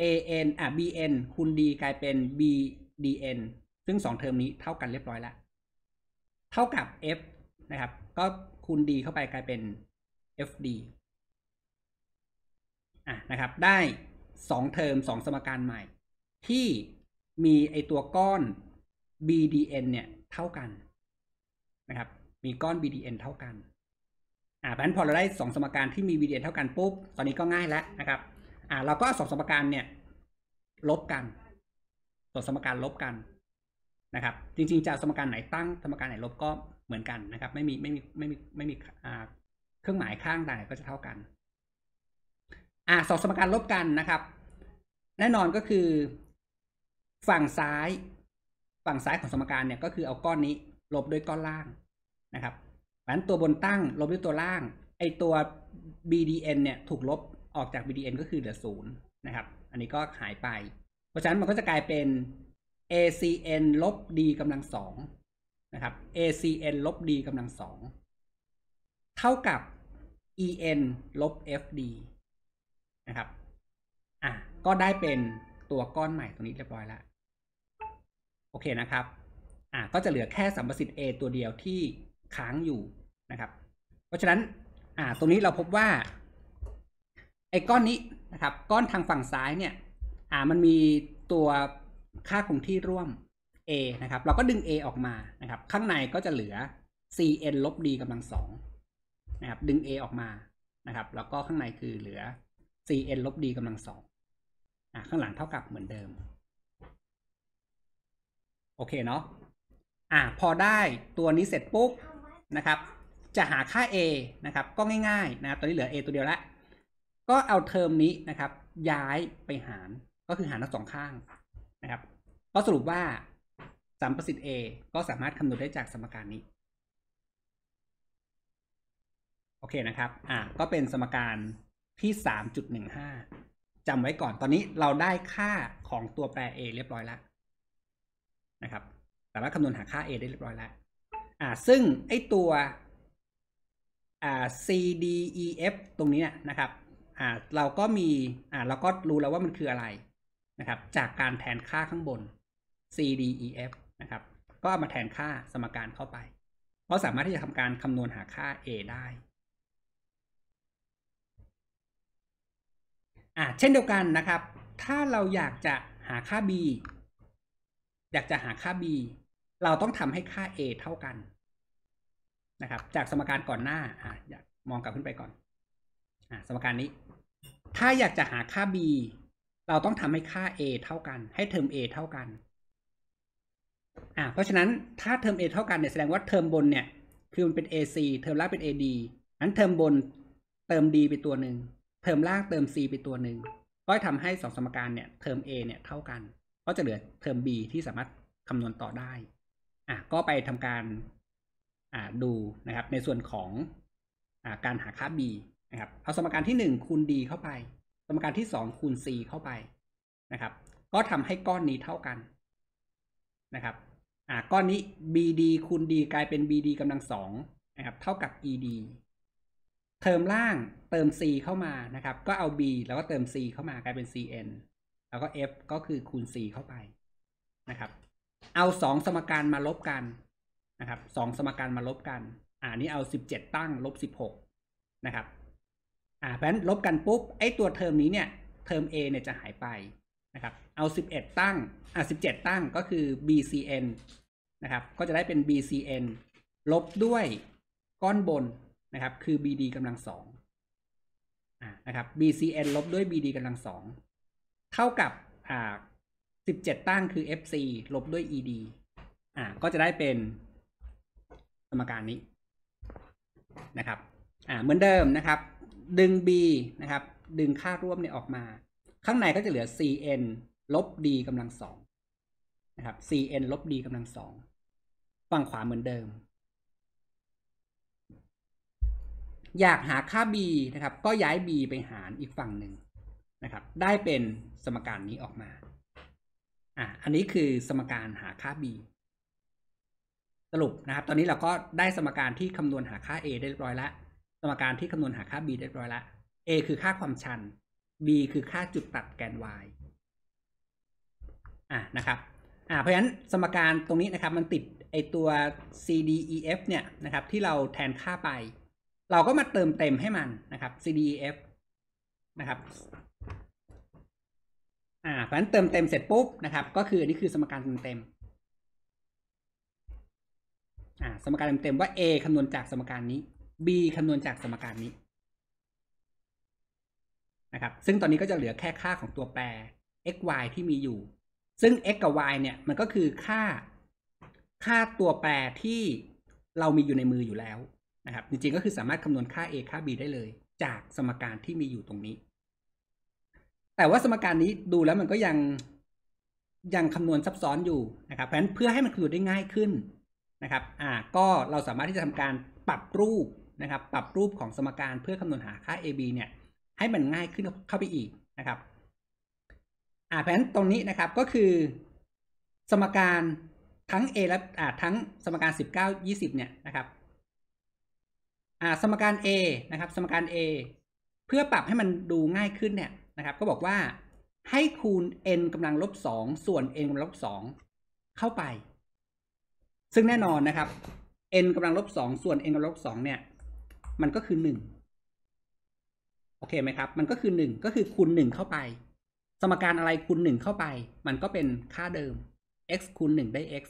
an อ่า bn คูณ d กลายเป็น bdn ซึ่งสองเทอมนี้เท่ากันเรียบร้อยแล้ว เท่ากับ f นะครับก็คูณ d เข้าไปกลายเป็น fd อ่ะนะครับได้สองเทอมสองสมการใหม่ ที่มีไอตัวก้อน bdn เนี่ยเท่ากันนะครับ มีก้อน bdn เท่ากันอ่าเพราะแปนั้นพอเราได้สองสมการที่มี bdn เท่ากันปุ๊บตอนนี้ก็ง่ายแล้วนะครับอ่าเราก็สองสมการเนี่ยลบกันสองสมการลบกันนะครับ จริง ๆ จะสมการไหนตั้ง สมการไหนลบก็เหมือนกันนะครับไม่มีไม่มีไม่มีไม่มีเครื่องหมายข้างใดก็จะเท่ากันอ่าสองสมการลบกันนะครับ แน่นอนก็คือฝั่งซ้าย ฝั่งซ้ายของสมการเนี่ยก็คือเอาก้อนนี้ลบด้วยก้อนล่างนะครับเั้นตัวบนตั้งลบด้วยตัวล่างไอตัว BDN เนี่ยถูกลบออกจาก BDN ก็คือเหลือศูนย์นะครับ อันนี้ก็หายไป เพราะฉะนั้นมันก็จะกลายเป็น ACN ลบ D กำลังสองะครับ ACN ลบ D กำลังสอง เท่ากับ EN ลบ FD นะครับ อ่ะ ก็ได้เป็นตัวก้อนใหม่ตรงนี้เรียบร้อยแล้วโอเคนะครับ อ่ะ ก็จะเหลือแค่สัมประสิทธิ์ A ตัวเดียวที่ค้างอยู่นะครับ เพราะฉะนั้น อ่าตรงนี้เราพบว่าไอ้ก้อนนี้นะครับ ก้อนทางฝั่งซ้ายเนี่ย อ่ามันมีตัวค่าคงที่ร่วม a นะครับเราก็ดึง a ออกมา นะครับ ข้างในก็จะเหลือ cn ลบ d กำลังสองนะครับดึง a ออกมา นะครับ แล้วก็ข้างในคือเหลือ cn ลบ d กำลังสอง ข้างหลังเท่ากับเหมือนเดิม โอเคเนาะ อ่ะพอได้ตัวนี้เสร็จปุ๊บ นะครับ จะหาค่า a นะครับ ก็ง่ายๆ นะตัวตอนนี้ เหลือ a ตัวเดียวละ ก็เอาเทอมนี้นะครับ ย้ายไปหาร ก็คือหารทั้งสองข้าง นะครับก็สรุปว่าสัมประสิทธิ์ A ก็สามารถคำนวณได้จากสมการนี้ โอเคนะครับ อ่า ก็เป็นสมการที่สามจุดหหนึ่ง้าจำไว้ก่อน ตอนนี้เราได้ค่าของตัวแปร A เรียบร้อยแล้วนะครับสามารถคำนวณหาค่า A ได้เรียบร้อยแล้วอ่า ซึ่งไอตัวอ่า C D E F ตรงนี้เนี่ยนะครับ อ่า เราก็มี อ่า เราก็รู้แล้วว่ามันคืออะไร นะครับ จากการแทนค่าข้างบน C D E F นะครับ ก็ามาแทนค่าสมการเข้าไป เพราะสามารถที่จะทำการคำนวณหาค่า a ได้ อ่าเช่นเดียวกันนะครับ ถ้าเราอยากจะหาค่า b อยากจะหาค่า b เราต้องทำให้ค่า a เท่ากันนะครับ จากสมการก่อนหน้า อ่ะอยากมองกลับขึ้นไปก่อน อ่ะสมการนี้ ถ้าอยากจะหาค่า b เราต้องทำให้ค่า a เท่ากัน ให้เทอม a เท่ากันอ่าเพราะฉะนั้นถ้าเทอม A เท่ากันเนี่ยแสดงว่าเทอมบนเนี่ยคือมันเป็น AC เทอมล่างเป็น AD อันเทอมบนเติม D ไปตัวหนึ่งเทอมล่างเติม C ไปตัวหนึ่งก็ทำให้สองสมการเนี่ยเทอม A เนี่ยเท่ากัน ก็จะเหลือเทอม B ที่สามารถคำนวณต่อได้อ่ะก็ไปทำการอ่าดูนะครับในส่วนของอ่าการหาค่า B นะครับเอาสมการที่หนึ่งคูณ D เข้าไป สมการที่สองคูณ C เข้าไปนะครับ ก็ทำให้ก้อนนี้เท่ากันนะครับ อ่า ก้อนนี้ BD คูณ D กลายเป็น BD กำลังสองนะครับ เท่ากับ ED เทอมล่างเติม C เข้ามานะครับ ก็เอา B แล้วก็เติม C เข้ามากลายเป็น CN แล้วก็ F ก็คือคูณ C เข้าไป นะครับ เอาสองสมการมาลบกัน นะครับสองสมการมาลบกัน อ่า นี้เอาสิบเจ็ดตั้งลบสิบหกนะครับ อ่าเพราะฉะนั้นลบกันปุ๊บ ไอ้ตัวเทอมนี้เนี่ย เทอม A เนี่ยจะหายไปนะครับเอา11ตั้งอ่ะ17 ตั้งก็คือ BCN นะครับก็จะได้เป็น BCN ลบด้วยก้อนบนนะครับ คือ BD กำลังสองอ่านะครับ BCN ลบด้วย BD กำลังสองเท่ากับอ่า17 ตั้งคือ FC ลบด้วย ED อ่าก็จะได้เป็น สมการนี้นะครับอ่าเหมือนเดิมนะครับ ดึง B นะครับดึงค่าร่วมเนี่ยออกมาข้างในก็จะเหลือ cn ลบ d กำลังสองนะครับ cn ลบ d กำลังสองฝั่งขวาเหมือนเดิม อยากหาค่า b นะครับ ก็ย้าย b ไปหารอีกฝั่งหนึ่งนะครับ ได้เป็นสมการนี้ออกมา อ่ะอันนี้คือสมการหาค่า b สรุปนะครับ ตอนนี้เราก็ได้สมการที่คำนวณหาค่า a ได้เรียบร้อยแล้ว สมการที่คำนวณหาค่า b ได้เรียบร้อย แล้ว a คือค่าความชัน b คือค่าจุดตัดแกน y อ่ะนะครับอ่าเพราะฉะนั้นสมการตรงนี้นะครับ มันติดไอตัว CDEF เนี่ยนะครับ ที่เราแทนค่าไป เราก็มาเติมเต็มให้มันนะครับ CDEF นะครับอ่าเพราะฉะนั้นเติมเต็มเสร็จปุ๊บนะครับ ก็คืออันนี้คือสมการเต็มเต็มอ่าสมการเต็มเต็มว่า A คำนวณจากสมการนี้ B คำนวณจากสมการนี้ะครับซึ่งตอนนี้ก็จะเหลือแค่ค่าของตัวแปร x y ที่มีอยู่ ซึ่ง x กับ y เนี่ย มันก็คือค่า ค่าตัวแปรที่เรามีอยู่ในมืออยู่แล้วนะครับ จริงๆ ก็คือสามารถคำนวณค่า a ค่า b ได้เลย จากสมการที่มีอยู่ตรงนี้ แต่ว่าสมการนี้ดูแล้วมันก็ยัง ยังคำนวณซับซ้อนอยู่นะครับ เพราะฉะนั้นเพื่อให้มันคำนวณได้ง่ายขึ้นนะครับ อ่า ก็เราสามารถที่จะทำการปรับรูปนะครับ ปรับรูปของสมการเพื่อคำนวณหาค่า a b เนี่ยให้มันง่ายขึ้นเข้าไปอีกนะครับอ่าเพราะฉะนั้นตรงนี้นะครับก็คือสมการทั้ง a และอ่าทั้งสมการ 19 20เนี่ยนะครับอ่าสมการ a นะครับสมการ a เพื่อปรับให้มันดูง่ายขึ้นเนี่ยนะครับก็บอกว่าให้คูณ n กำลังลบ2ส่วน n กำลังลบ2เข้าไป ซึ่งแน่นอนนะครับ n กำลังลบ2ส่วน n กำลังลบ2เนี่ย มันก็คือ1โอเคไหมครับ มันก็คือ 1 ก็คือคูณ 1 เข้าไป สมการอะไรคูณ1 เข้าไป มันก็เป็นค่าเดิม x คูณ1 ได้ x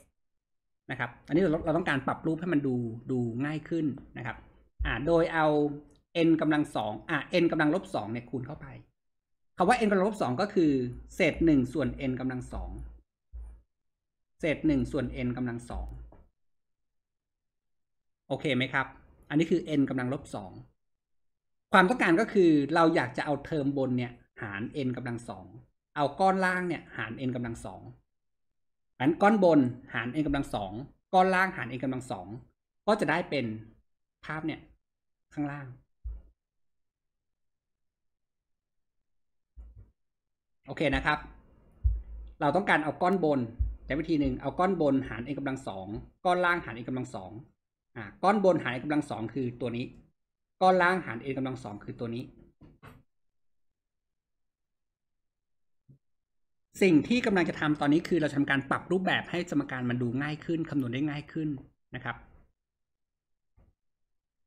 นะครับ อันนี้เราเราต้องการปรับรูปให้มันดูดูง่ายขึ้นนะครับ อ่า โดยเอา n กำลังสองอ่า n กำลังลบสองเนี่ยคูณเข้าไป คำว่า n กำลังลบสองก็คือเศษหนึ่งส่วน n กำลังสอง เศษหนึ่งส่วน n กำลังสองโอเคไหมครับ อันนี้คือ n กำลังลบสองความต้องการก็คือเราอยากจะเอาเทอมบนเนี่ย หาร n กำลังสอง เอาก้อนล่างเนี่ย หาร n กำลังสองอันก้อนบนหาร n กำลังสอง ก้อนล่างหาร n กำลังสอง ก็จะได้เป็นภาพเนี่ยข้างล่าง โอเคนะครับ เราต้องการเอาก้อนบนแต่วิธีหนึ่งเอาก้อนบนหาร n กำลังสอง ก้อนล่างหาร n กำลังสองอ่า ก้อนบนหาร n กำลังสองคือตัวนี้ก็ล่างหาร a กำลังสองคือตัวนี้ สิ่งที่กำลังจะทำตอนนี้คือเราทำการปรับรูปแบบให้สมการมันดูง่ายขึ้นคำนวณได้ง่ายขึ้นนะครับ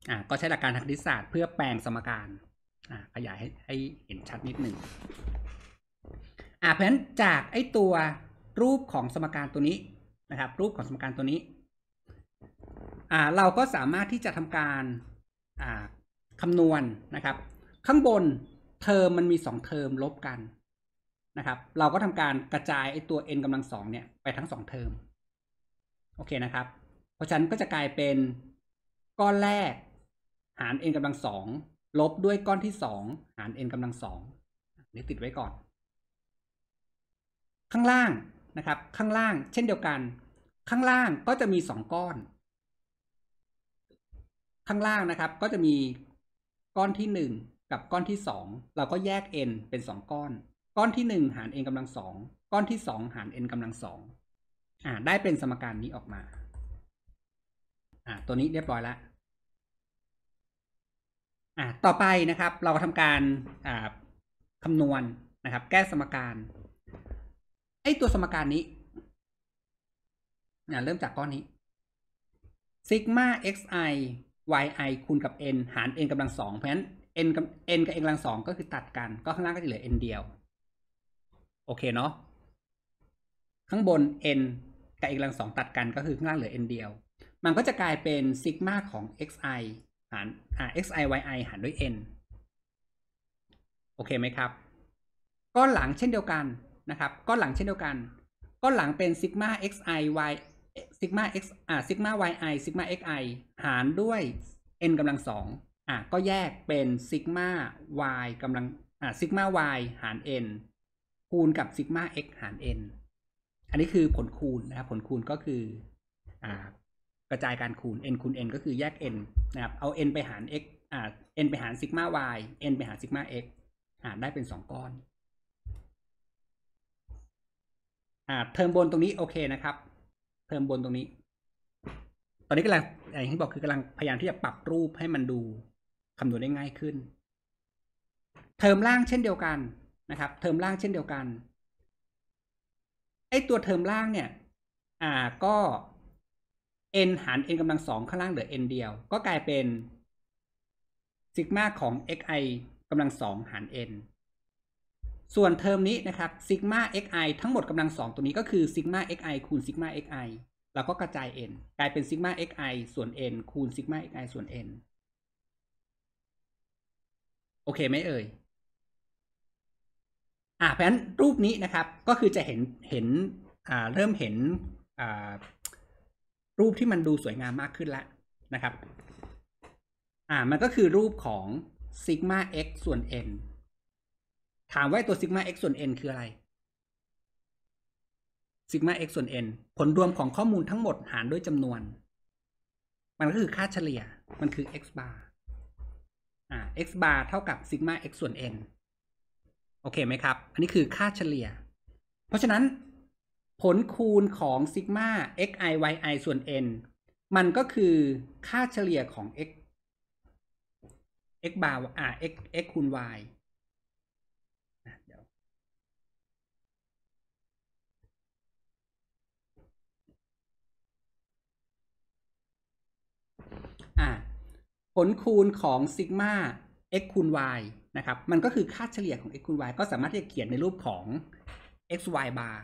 อ่าก็ใช้หลักการทางคณิตศาสตร์เพื่อแปลงสมการ อ่าขยายให้ให้เห็นชัดนิดหนึ่งอ่าเพราะฉะนั้นจากไอ้ตัวรูปของสมการตัวนี้นะครับ รูปของสมการตัวนี้ อ่าเราก็สามารถที่จะทำการ อ่าคำนวณนะครับ ข้างบนเทอมมันมีสองเทอมลบกันนะครับ เราก็ทำการกระจายไอ้ตัว n กำลังสองเนี่ยไปทั้งสองเทอมโอเคนะครับ เพราะฉะนั้นก็จะกลายเป็นก้อนแรก หาร n กำลังสองลบด้วยก้อนที่สองหาร n กำลังสองนี่ติดไว้ก่อน ข้างล่างนะครับ ข้างล่างเช่นเดียวกัน ข้างล่างก็จะมีสองก้อน ข้างล่างนะครับก็จะมีก้อนที่ 1 กับก้อนที่2เราก็แยก n เป็น2ก้อน ก้อนที่1หาร n กำลังสองก้อนที่2หาร n กำลังสองอ่าได้เป็นสมการนี้ออกมาอ่าตัวนี้เรียบร้อยละอ่าต่อไปนะครับ เราทำการอ่าคำนวณนะครับ แก้สมการไอตัวสมการนี้อ่าเริ่มจากก้อนนี้ซิกมา xi y i คูณกับ n หาร n กำลังสองเพราะฉะนั้น n กับ n กับ n กำลังสองก็คือตัดกัน ก็ข้างล่างก็จะเหลือ n เดียวโอเคเนาะข้างบน n กับ n กำลังสองตัดกันก็คือข้างล่างเหลือ n เดียว มันก็จะกลายเป็นซิกมาของ x i หาร x i y i หารด้วย n โอเคไหมครับก้อนหลังเช่นเดียวกันนะครับก้อนหลังเช่นเดียวกันก้อนหลังเป็นซิกมา x i y ซิกมา x อ่าซิกมา yi ซิกมา xi หารด้วย n กำลังสองอ่ะก็แยกเป็นซิกมา y กำลังอ่ะซิกมา y หาร n คูณกับซิกมา x หาร n อันนี้คือผลคูณนะครับ ผลคูณก็คืออ่ากระจายการคูณ n คูณ n ก็คือแยก n นะครับ เอา n ไปหาร x อ่า n ไปหารซิกมา y n ไปหารซิกมา x หารได้เป็นสองก้อนอ่าเทอมบนตรงนี้โอเคนะครับเพิ่มบนตรงนี้ ตอนนี้กำลังอย่างที่บอกคือกำลังพยายามที่จะปรับรูปให้มันดูคำนวณได้ง่ายขึ้น เทอมล่างเช่นเดียวกันนะครับ เทอมล่างเช่นเดียวกัน ไอตัวเทอมล่างเนี่ยอ่าก็ n หาร n กำลังสองข้างล่างเหลือ n เดียว ก็กลายเป็นซิกมาของ xi กำลังสองหาร n ส่วนเทอมนี้นะครับซิกมาเอ็กไอทั้งหมดกำลังสองตัวนี้ก็คือซิกมาเอ็กไอคูณซิกมาเอ็กไอแล้วก็กระจาย n กลายเป็นซิกมาเอ็กไอส่วน n คูณซิกมาเอ็กไอส่วน n โอเคไหมเอ่ยอ่าเพราะฉะนั้นรูปนี้นะครับก็คือจะเห็นเห็นอ่าเริ่มเห็นอ่ารูปที่มันดูสวยงามมากขึ้นแล้วนะครับอ่ามันก็คือรูปของซิกมา x ส่วน n ถามว่าตัวซิกมา x ส่วน n คืออะไรซิกมา x ส่วน n ผลรวมของข้อมูลทั้งหมดหารด้วยจำนวนมันก็คือค่าเฉลี่ยมันคือ x bar อ่า x bar เท่ากับซิกมา x ส่วน n โอเคไหมครับอันนี้คือค่าเฉลี่ย เพราะฉะนั้น ผลคูณของซิกมา x i y i ส่วน n มันก็คือค่าเฉลี่ยของ x x bar อ่า x x คูณ y อ่าผลคูณของซิกมา x คูณ y นะครับมันก็คือค่าเฉลี่ยของ x คูณ y ก็สามารถที่จะเขียนในรูปของ x y bar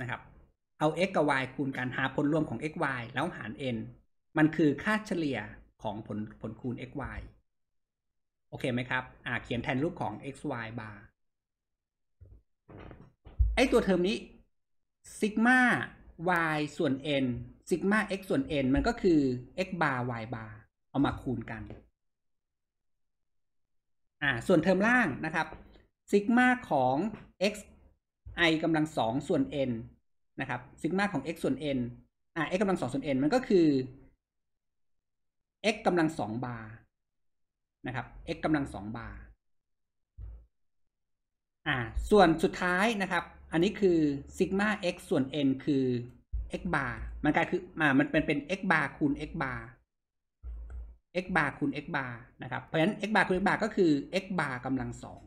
นะครับเอา x กับ y คูณกันหาผลรวมของ x y แล้วหาร n มันคือค่าเฉลี่ยของผลผลคูณ x y โอเคไหมครับอ่าเขียนแทนรูปของ x y bar ไอตัวเทอมนี้ซิกมา y ส่วน n ซิกมา x ส่วน n มันก็คือ x b a ์ y าร์เอามาคูณกันอ่าส่วนเทอมล่างนะครับซิกมาของ x i กำลังสองส่วน n นะครับซิกมาของ x ส่วน n อ่า x กำลังสองส่วน n มันก็คือ x กำลังสองบาร์นะครับ x กำลังสองบาร์อ่าส่วนสุดท้ายนะครับอันนี้คือซิกมา x ส่วน n คือ x bar มันกลายคืออ่ามันเป็นเป็น x bar คูณ x bar x bar คูณ x bar นะครับ เพราะฉะนั้น x bar คูณ x bar ก็คือ x bar กำลังสอง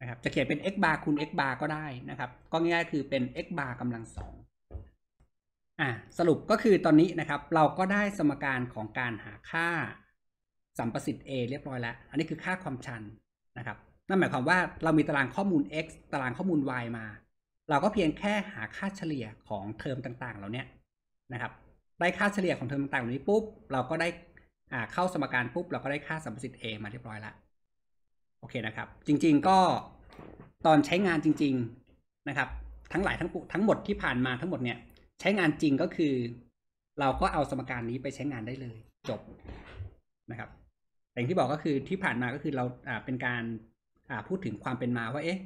นะครับจะเขียนเป็น x bar คูณ x bar ก็ได้นะครับก็ง่ายๆคือเป็น x bar กำลังสองอ่าสรุปก็คือตอนนี้นะครับเราก็ได้สมการของการหาค่าสัมประสิทธิ์ a เรียบร้อยแล้ว อันนี้คือค่าความชันนะครับนั่นหมายความว่าเรามีตารางข้อมูล x ตารางข้อมูล y มาเราก็เพียงแค่หาค่าเฉลี่ยของเทอมต่างๆเราเนี่ยนะครับได้ค่าเฉลี่ยของเทอมต่างๆเหล่านี้ปุ๊บเราก็ได้เข้าสมการปุ๊บเราก็ได้ค่าสัมประสิทธิ์ A มาเรียบร้อยละโอเคนะครับ จริงๆก็ตอนใช้งานจริง ๆนะครับ ทั้งหลายทั้งทั้งหมดที่ผ่านมาทั้งหมดเนี่ยใช้งานจริงก็คือ เราก็เอาสมการนี้ไปใช้งานได้เลย จบนะครับแต่างที่บอกก็คือที่ผ่านมาก็คือเราเป็นการพูดถึงความเป็นมาว่าเอ๊ะ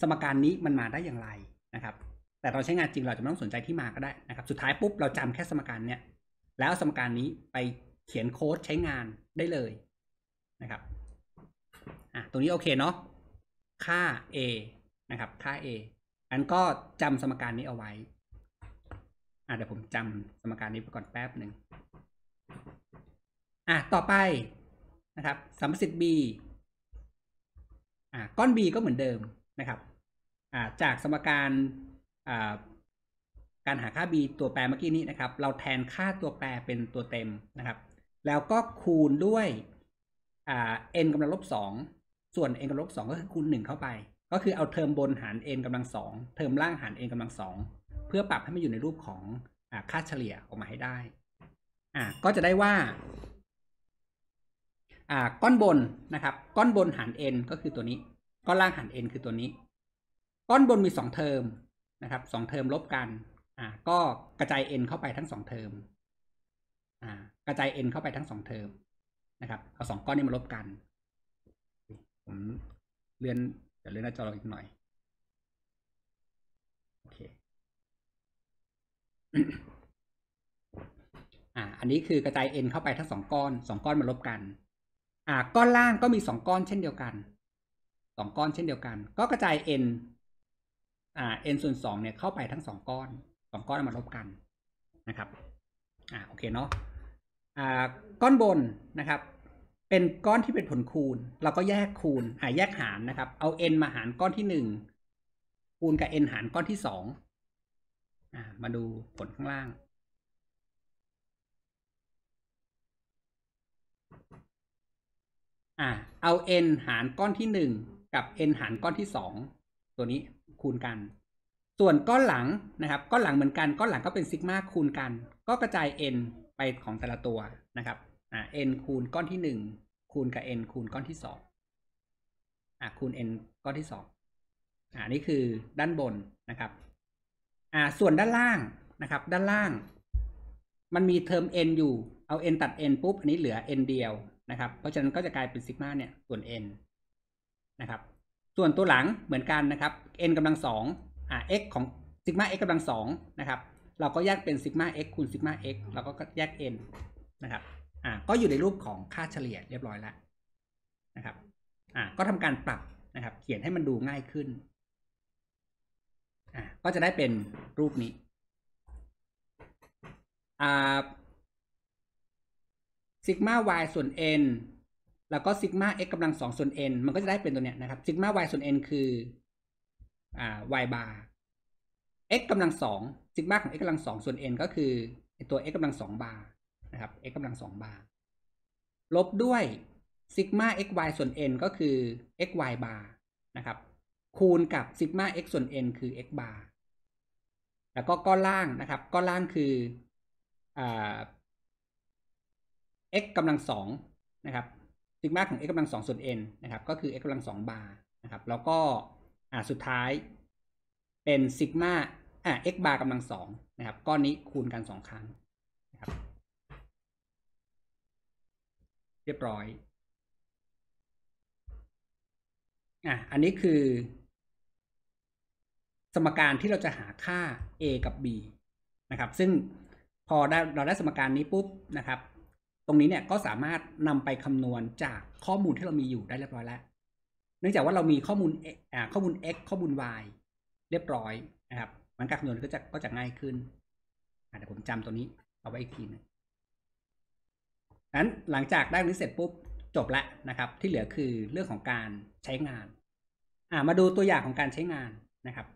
สมการนี้มันมาได้อย่างไระครับแต่ตอนใช้งานจริงเราจะไม่ต้องสนใจที่มาก็ได้ นะครับ สุดท้ายปุ๊บเราจำแค่สมการเนี้ย แล้วสมการนี้ไปเขียนโค้ดใช้งานได้เลยนะครับ อ่ะตรงนี้โอเคเนาะค่า a นะครับ ค่า a อันก็จำสมการนี้เอาไว้อ่ะเดี๋ยวผมจำสมการนี้ไปก่อนแป๊บหนึ่งอ่ะต่อไปนะครับ สัมประสิทธิ์ b อ่ะก้อน b ก็เหมือนเดิมนะครับจากสมการการหาค่า b ตัวแปรเมื่อกี้นี้นะครับ เราแทนค่าตัวแปรเป็นตัวเต็มนะครับ แล้วก็คูณด้วย n กำกำลังลบสอง ส่วน n กำลังลบสองก็คือคูณหนึ่งเข้าไป ก็คือเอาเทอมบนหาร n กำลังสอง เทอมล่างหาร n กำลังสอง เพื่อปรับให้มันอยู่ในรูปของอค่าเฉลี่ยออกมาให้ได้อ่าก็จะได้ว่าอ่าก้อนบนนะครับ ก้อนบนหาร n ก็คือตัวนี้ ก้อนล่างหาร n คือตัวนี้ก้อนบนมีสองเทอมนะครับสองเทอมลบกัน อ่า ก็กระจาย n เข้าไปทั้งสองเทอมอ่า กระจาย n เข้าไปทั้งสองเทอมนะครับเอาสองก้อนนี้มาลบกันผมเลื่อนเดี๋ยวเลื่อนหน้าจอเราอีกหน่อยโอเคอ่า อันนี้คือกระจาย n เข้าไปทั้งสองก้อนสองก้อนมาลบกัน อ่า ก้อนล่างก็มีสองก้อนเช่นเดียวกันสองก้อนเช่นเดียวกัน ก็กระจาย n อ่า n ส่วนสองเนี่ยเข้าไปทั้งสองก้อน สองก้อนมาลบกันนะครับ อ่า โอเคเนาะ อ่า ก้อนบนนะครับ เป็นก้อนที่เป็นผลคูณ เราก็แยกคูณอ่าแยกหารนะครับ เอา n มาหารก้อนที่หนึ่งคูณกับ n หารก้อนที่สอง อ่า มาดูผลข้างล่าง อ่า เอา n หารก้อนที่หนึ่งกับ n หารก้อนที่สองตัวนี้คูณกัน ส่วนก้อนหลังนะครับ ก้อนหลังเหมือนกัน ก้อนหลังก็เป็นซิกมาคูณกัน ก็กระจาย n ไปของแต่ละตัวนะครับอ่า n คูณก้อนที่หนึ่งคูณกับ n คูณก้อนที่สอ่าคูณ n ก้อนที่งอ่านี่คือด้านบนนะครับอ่าส่วนด้านล่างนะครับ ด้านล่าง มันมีเทอม n อยู่ เอา n ตัด n ปุ๊บ อันนี้เหลือ n เดียวนะครับ เพราะฉะนั้นก็จะกลายเป็นซิกมาเนี่ยส่วน n นะครับส่วนตัวหลังเหมือนกันนะครับ n กำลังสองอ่า x ของซิกมา x กำลังสองนะครับเราก็แยกเป็นซิกมา x คูณซิกมา x เราก็แยก n นะครับอ่าก็อยู่ในรูปของค่าเฉลี่ยเรียบร้อยแล้วนะครับอ่าก็ทำการปรับนะครับ เขียนให้มันดูง่ายขึ้นอ่าก็จะได้เป็นรูปนี้อ่าซิกมา y ส่วน n แล้วก็ซิกมา x กกำลังสองส่วน n มันก็จะได้เป็นตัวเนี้ยนะครับ ซิกมา y ส่วน n คืออ่า y บาร์ x กำลังสองซิกมาของ x กำลังสองส่วน n ก็คือตัว x กำลังสองบาร์นะครับ x กำลังสองบาร์ ลบด้วยซิกมา xy ส่วน n ก็คือ xy บาร์นะครับ คูณกับซิกมา x ส่วน n คือ x บาร์ แล้วก็ก้อนล่างนะครับ ก้อนล่างคืออ่า x กำลังสองนะครับซิกมาของ x กำลังสองส่วน n นะครับ ก็คือ x กำลังสองบาร์นะครับ แล้วก็อ่าสุดท้ายเป็นซิกมาอ่า x บาร์กำลังสองนะครับ ก้อนนี้คูณกันสองครั้งนะครับ เรียบร้อย อ่าอันนี้คือสมการที่เราจะหาค่า a กับ b นะครับ ซึ่งพอเราได้สมการนี้ปุ๊บนะครับตรงนี้เนี่ยก็สามารถนำไปคำนวณจากข้อมูลที่เรามีอยู่ได้เรียบร้อยแล้ว เนื่องจากว่าเรามีข้อมูลอข้อมูล x ข้อมูล y เรียบร้อยนะครับ มันการคำนวณก็จะก็จะง่ายขึ้นเดี๋ยวผมจำตัวนี้เอาไว้อีกทีนึงนั้นหลังจากได้นี้เสร็จปุ๊บจบละนะครับ ที่เหลือคือเรื่องของการใช้งานอ่ามาดูตัวอย่างของการใช้งานนะครับ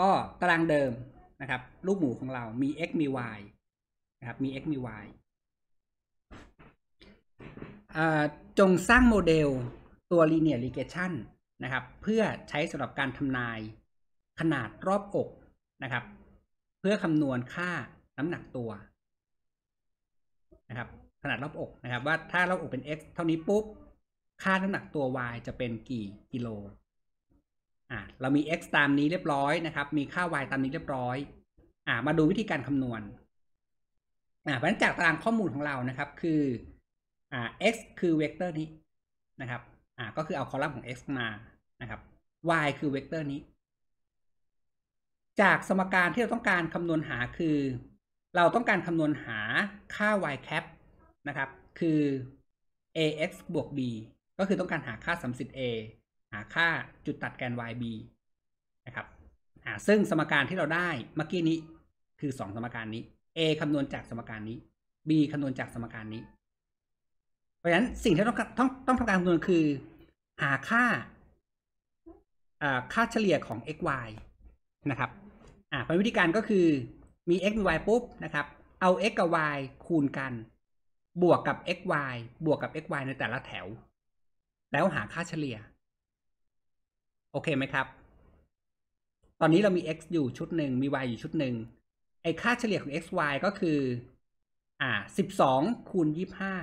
ก็ตารางเดิมนะครับลูกหมูของเรามี x มี y นะครับมี x มี y จงสร้างโมเดลตัว linear regression นะครับ เพื่อใช้สำหรับการทำนายขนาดรอบอกนะครับ เพื่อคำนวณค่าน้ำหนักตัว นะครับ ขนาดรอบอกนะครับ ว่าถ้ารอบอกเป็น x เท่านี้ปุ๊บ ค่าน้ำหนักตัว y จะเป็นกี่กิโลอ่าเรามี x ตามนี้เรียบร้อยนะครับมีค่า y ตามนี้เรียบร้อย อ่ามาดูวิธีการคำนวณอ่าเพราะฉะนั้นจากตารางข้อมูลของเรานะครับ คืออ่า x คือเวกเตอร์นี้นะครับอ่าก็คือเอาคอลัมน์ของ x มานะครับ y คือเวกเตอร์นี้ จากสมการที่เราต้องการคำนวณหาคือ เราต้องการคำนวณหาค่า y cap นะครับคือ ax บวก b ก็คือต้องการหาค่าสัมสิทธิ์ a หาค่าจุดตัดแกน yb นะครับอ่าซึ่งสมการที่เราได้เมื่อกี้นี้คือสองสมการนี้ a คำนวณจากสมการนี้ b คำนวณจากสมการนี้ราะฉะนั้นสิ่งที่ต้องต้องต้องทำการคำนวณคือหาค่า ค่าเฉลี่ยของ x y นะครับอ่าวิธีการก็คือมี x มี y ปุ๊บนะครับ เอา x กับ y คูณกัน บวกกับ x y บวกกับ x y ในแต่ละแถว แล้วหาค่าเฉลี่ย โอเคไหมครับ ตอนนี้เรามี x อยู่ชุดหนึ่งมี y อยู่ชุดหนึ่งไอค่าเฉลี่ยของ x y ก็คือ อ่าสิบสองคูณยี่ห้า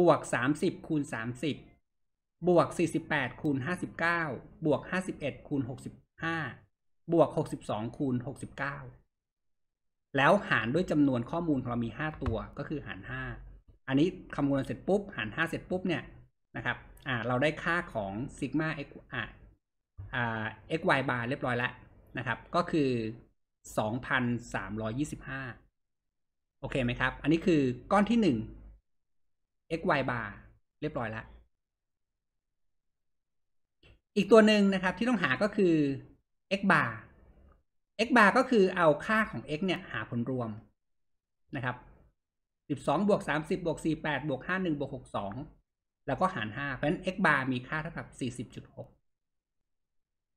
บวก30 คูณ 30 บวก 48 คูณ 59 บวก 51 คูณ 65 บวก 62 คูณ 69 แล้วหารด้วยจำนวนข้อมูลของเรามี 5 ตัวก็คือหาร 5 อันนี้คำนวณเสร็จปุ๊บหาร 5 เสร็จปุ๊บเนี่ยนะครับอ่าเราได้ค่าของซิกมา x อ่าอ่า xy bar เรียบร้อยแล้วนะครับก็คือ 2,325โอเคไหมครับอันนี้คือก้อนที่ 1 x y bar เรียบร้อยแล้ว อีกตัวหนึ่งนะครับ ที่ต้องหาก็คือ x bar x bar ก็คือเอาค่าของ x เนี่ยหาผลรวมนะครับ12บวก30บวก48บวก51บวก62 แล้วก็หาร 5 เพราะฉะนั้น x bar มีค่าเท่ากับ 40.6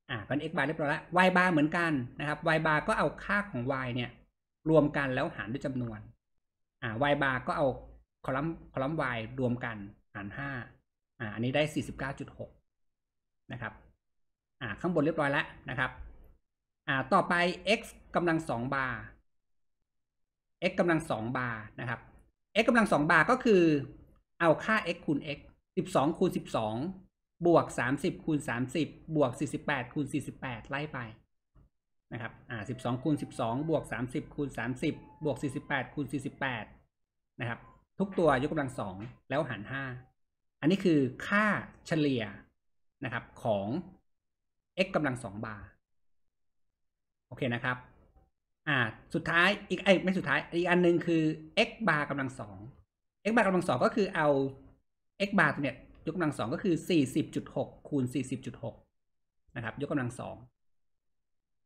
อ่า เพราะฉะนั้น x bar เรียบร้อยแล้ว y bar เหมือนกันนะครับ y bar ก็เอาค่าของ y เนี่ยรวมกันแล้วหารด้วยจำนวน อ่า y bar ก็เอาคอลัมน์คอลัมน์ y รวมกันหารห้าอ่าอันนี้ได้สี่สิบเก้าจุดหกนะครับอ่าข้างบนเรียบร้อยแล้วนะครับอ่าต่อไป x กำลังสองบาร์ x กำลังสองบาร์นะครับ x กำลังสองบาร์ก็คือ เอาค่า x คูณ x สิบสองคูณสิบสองบวกสามสิบคูณสามสิบบวกสี่สิบแปดคูณสี่สิบแปดไล่ไปนะครับอ่าสิบสองคูณสิบสองบวกสามสิบคูณสามสิบบวกสี่สิบแปดคูณสี่สิบแปดนะครับทุกตัวยกกำลังสองแล้วหารห้า อันนี้คือค่าเฉลี่ยนะครับของ x กำลังสองบาโอเคนะครับ อ่า สุดท้ายอีกไอ้ไม่สุดท้ายอีกอันหนึ่งคือ x บาร์กำลังสอง x บาร์กำลังสองก็คือเอา x บาร์ตัวเนี้ยยกกำลังสองก็คือสี่สิบจุดหกคูณสี่สิบจุดหกนะครับยกกำลังสอง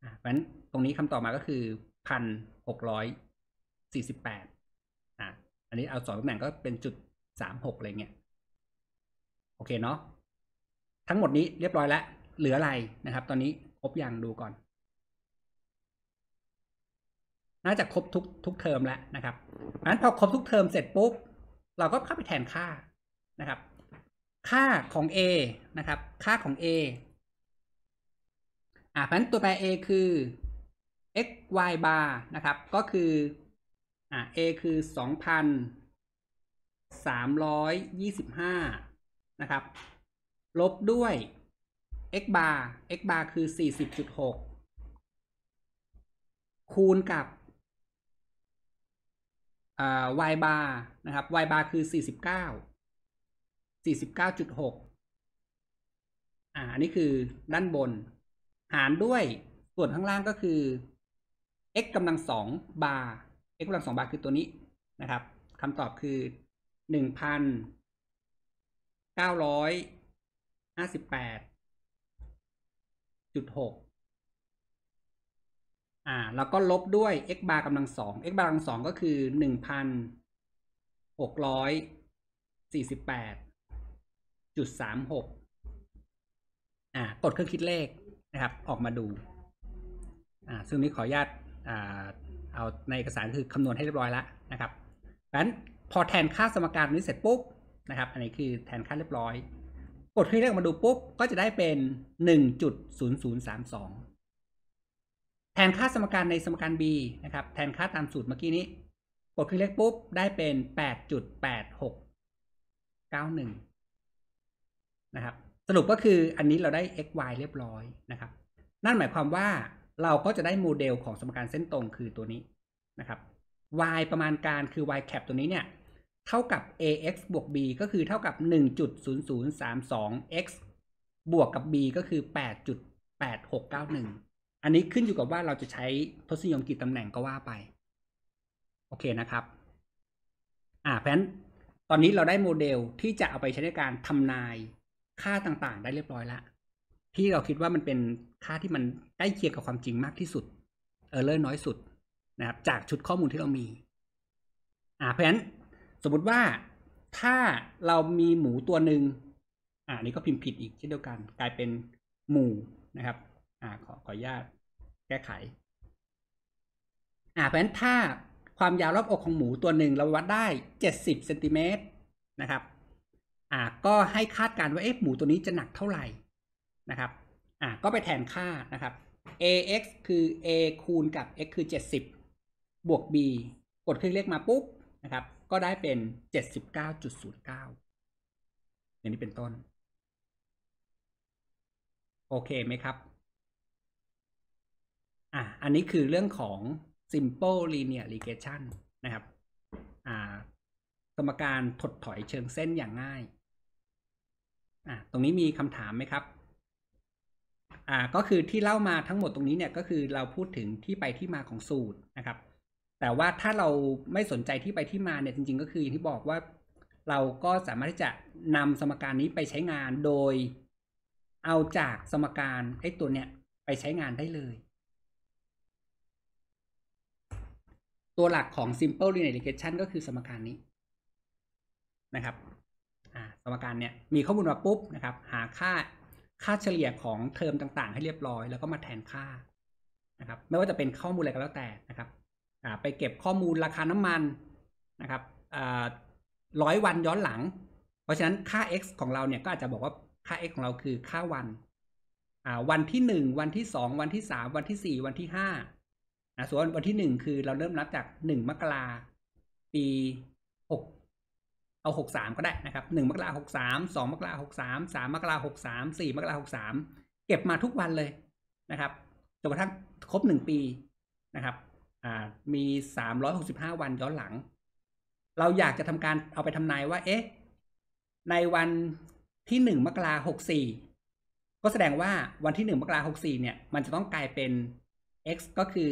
อ่าเพราะฉะนั้นตรงนี้คำตอบมาก็คือพันหกร้อยสี่สิบแปดอันนี้เอาสองตำแหน่งก็เป็นจุดสามหกอะไรเงี้ย โอเคเนาะทั้งหมดนี้เรียบร้อยแล้ว เหลืออะไรนะครับตอนนี้ครบยังดูก่อน น่าจะครบทุกทุกเทอมแล้วนะครับงั้นพอครบทุกเทอมเสร็จปุ๊บเราก็เข้าไปแทนค่านะครับ ค่าของ a นะครับ ค่าของ a อ่าเพราะนั้นตัวแปร a คือ x y bar นะครับก็คืออ่ะ A คือสองพันสามร้อยยี่สิบห้านะครับ ลบด้วย x bar x bar คือสี่สิบจุดหกคูณกับ y bar นะครับ y bar คือ49 49.6อ่าอนนี่คือด้านบน หารด้วยส่วนข้างล่างก็คือ x กำลังสองบา x กำลังสองบาทคือตัวนี้นะครับ คำตอบคือหนึ่งพันเก้าร้อยห้าสิบแปดจุดหกอ่าแล้วก็ลบด้วย x บาร์กำลังสอง x บาร์กำลังสองก็คือหนึ่งพันหกร้อยสี่สิบแปดจุดสามหกอ่ากดเครื่องคิดเลขนะครับ ออกมาดูอ่าซึ่งนี้ขออนุญาตอ่าเอาในเอกสารคือคำนวณให้เรียบร้อยแล้วนะครับดังนั้นพอแทนค่าสมการนี้เสร็จปุ๊บนะครับ อันนี้คือแทนค่าเรียบร้อย กดคลิกเลขมาดูปุ๊บก็จะได้เป็น 1.0032แทนค่าสมการในสมการ b นะครับ แทนค่าตามสูตรเมื่อกี้นี้ กดคลิกเลขปุ๊บได้เป็น8.8691นะครับ สรุปก็คืออันนี้เราได้ xy เรียบร้อยนะครับ นั่นหมายความว่าเราก็จะได้โมเดลของสมการเส้นตรงคือตัวนี้นะครับ y ประมาณการคือ y cap ตัวนี้เนี่ย เท่ากับ ax บวก b ก็คือเท่ากับ 1.0032x บวกกับ b ก็คือ 8.8691 อันนี้ขึ้นอยู่กับว่าเราจะใช้ทศนิยมกี่ตำแหน่งก็ว่าไป โอเคนะครับ อ่า เพราะฉะนั้นตอนนี้เราได้โมเดลที่จะเอาไปใช้ในการทำนายค่าต่างๆได้เรียบร้อยแล้วที่เราคิดว่ามันเป็นค่าที่มันใกล้เคียงกับความจริงมากที่สุดเออร์เลอร์น้อยสุดนะครับ จากชุดข้อมูลที่เรามีอ่าเพราะฉะนั้นสมมติว่าถ้าเรามีหมูตัวหนึ่งอ่านี่ก็พิมพ์ผิดอีกเช่นเดียวกัน กลายเป็นหมูนะครับอ่าขอขออนุญาตแก้ไขอ่า เพราะฉะนั้นถ้าความยาวรอบอกของหมูตัวหนึ่งเราวัดได้เจ็ดสิบเซนติเมตรนะครับ อ่าก็ให้คาดการณ์ว่าเอ๊ะหมูตัวนี้จะหนักเท่าไหร่นะครับ อ่ะก็ไปแทนค่านะครับ ax คือ a คูณกับ x คือ 70 บวก b กดเครื่องเลขมาปุ๊บนะครับ ก็ได้เป็น 79.09 อย่างนี้เป็นต้น โอเคไหมครับ อ่ะอันนี้คือเรื่องของ simple linear regression นะครับ อ่า สมการถดถอยเชิงเส้นอย่างง่าย อ่ะตรงนี้มีคำถามไหมครับอ่าก็คือที่เล่ามาทั้งหมดตรงนี้เนี่ยก็คือเราพูดถึงที่ไปที่มาของสูตรนะครับ แต่ว่าถ้าเราไม่สนใจที่ไปที่มาเนี่ยจริง ๆ ก็คืออย่างที่บอกว่าเราก็สามารถที่จะนำสมการนี้ไปใช้งานโดยเอาจากสมการไอ้ตัวเนี่ยไปใช้งานได้เลย ตัวหลักของ simple linear regression ก็คือสมการนี้นะครับสมการเนี่ยมีข้อมูลมาปุ๊บนะครับ หาค่าค่าเฉลี่ยของเทอมต่างๆ ให้เรียบร้อยแล้วก็มาแทนค่านะครับไม่ว่าจะเป็นข้อมูลอะไรก็แล้วแต่นะครับไปเก็บข้อมูลราคาน้ำมันนะครับร้อยวันย้อนหลัง เพราะฉะนั้นค่า x ของเราเนี่ยก็อาจจะบอกว่าค่า x ของเราคือค่าวันวันที่หนึ่งวันที่สองวันที่สามวันที่สี่วันที่ห้าส่วนวันที่หนึ่งคือเราเริ่มนับจากหนึ่งมกราปีหกเอา 63 ก็ได้นะครับ1มกราคกสมสองมกราคกสมสามมกราคกสมสี่มกราคม 63 เก็บมาทุกวันเลยนะครับ จนกระทั่งครบหนึ่งปีนะครับมีสามร้อยหกสิบห้า วันย้อนหลัง เราอยากจะทำการเอาไปทำนายว่า เอ๊ะ ในวันที่หนึ่งมกราคม 64 ก็แสดงว่าวันที่หนึ่งมกราคม 64 เนี่ย มันจะต้องกลายเป็น x ก็คือ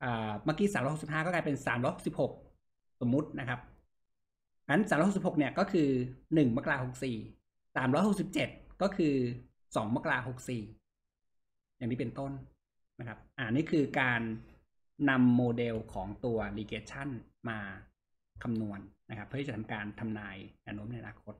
เมื่อกี้สามร้อยหกสิบห้าก็กลายเป็นสามร้อยหกสิบหก สมมุตินะครับอั้นสามร้อยหกสิบหกเนี่ยก็คือหนึ่งมกราหกสี่สามร้อยหกสิบเจ็ดก็คือสองมกราหกสี่อย่างนี้เป็นต้นนะครับอ่านี่คือการนำโมเดลของตัว regression มาคำนวณนนะครับเพื่อที่จะทำการทำนายแนวโน้มในอนาคต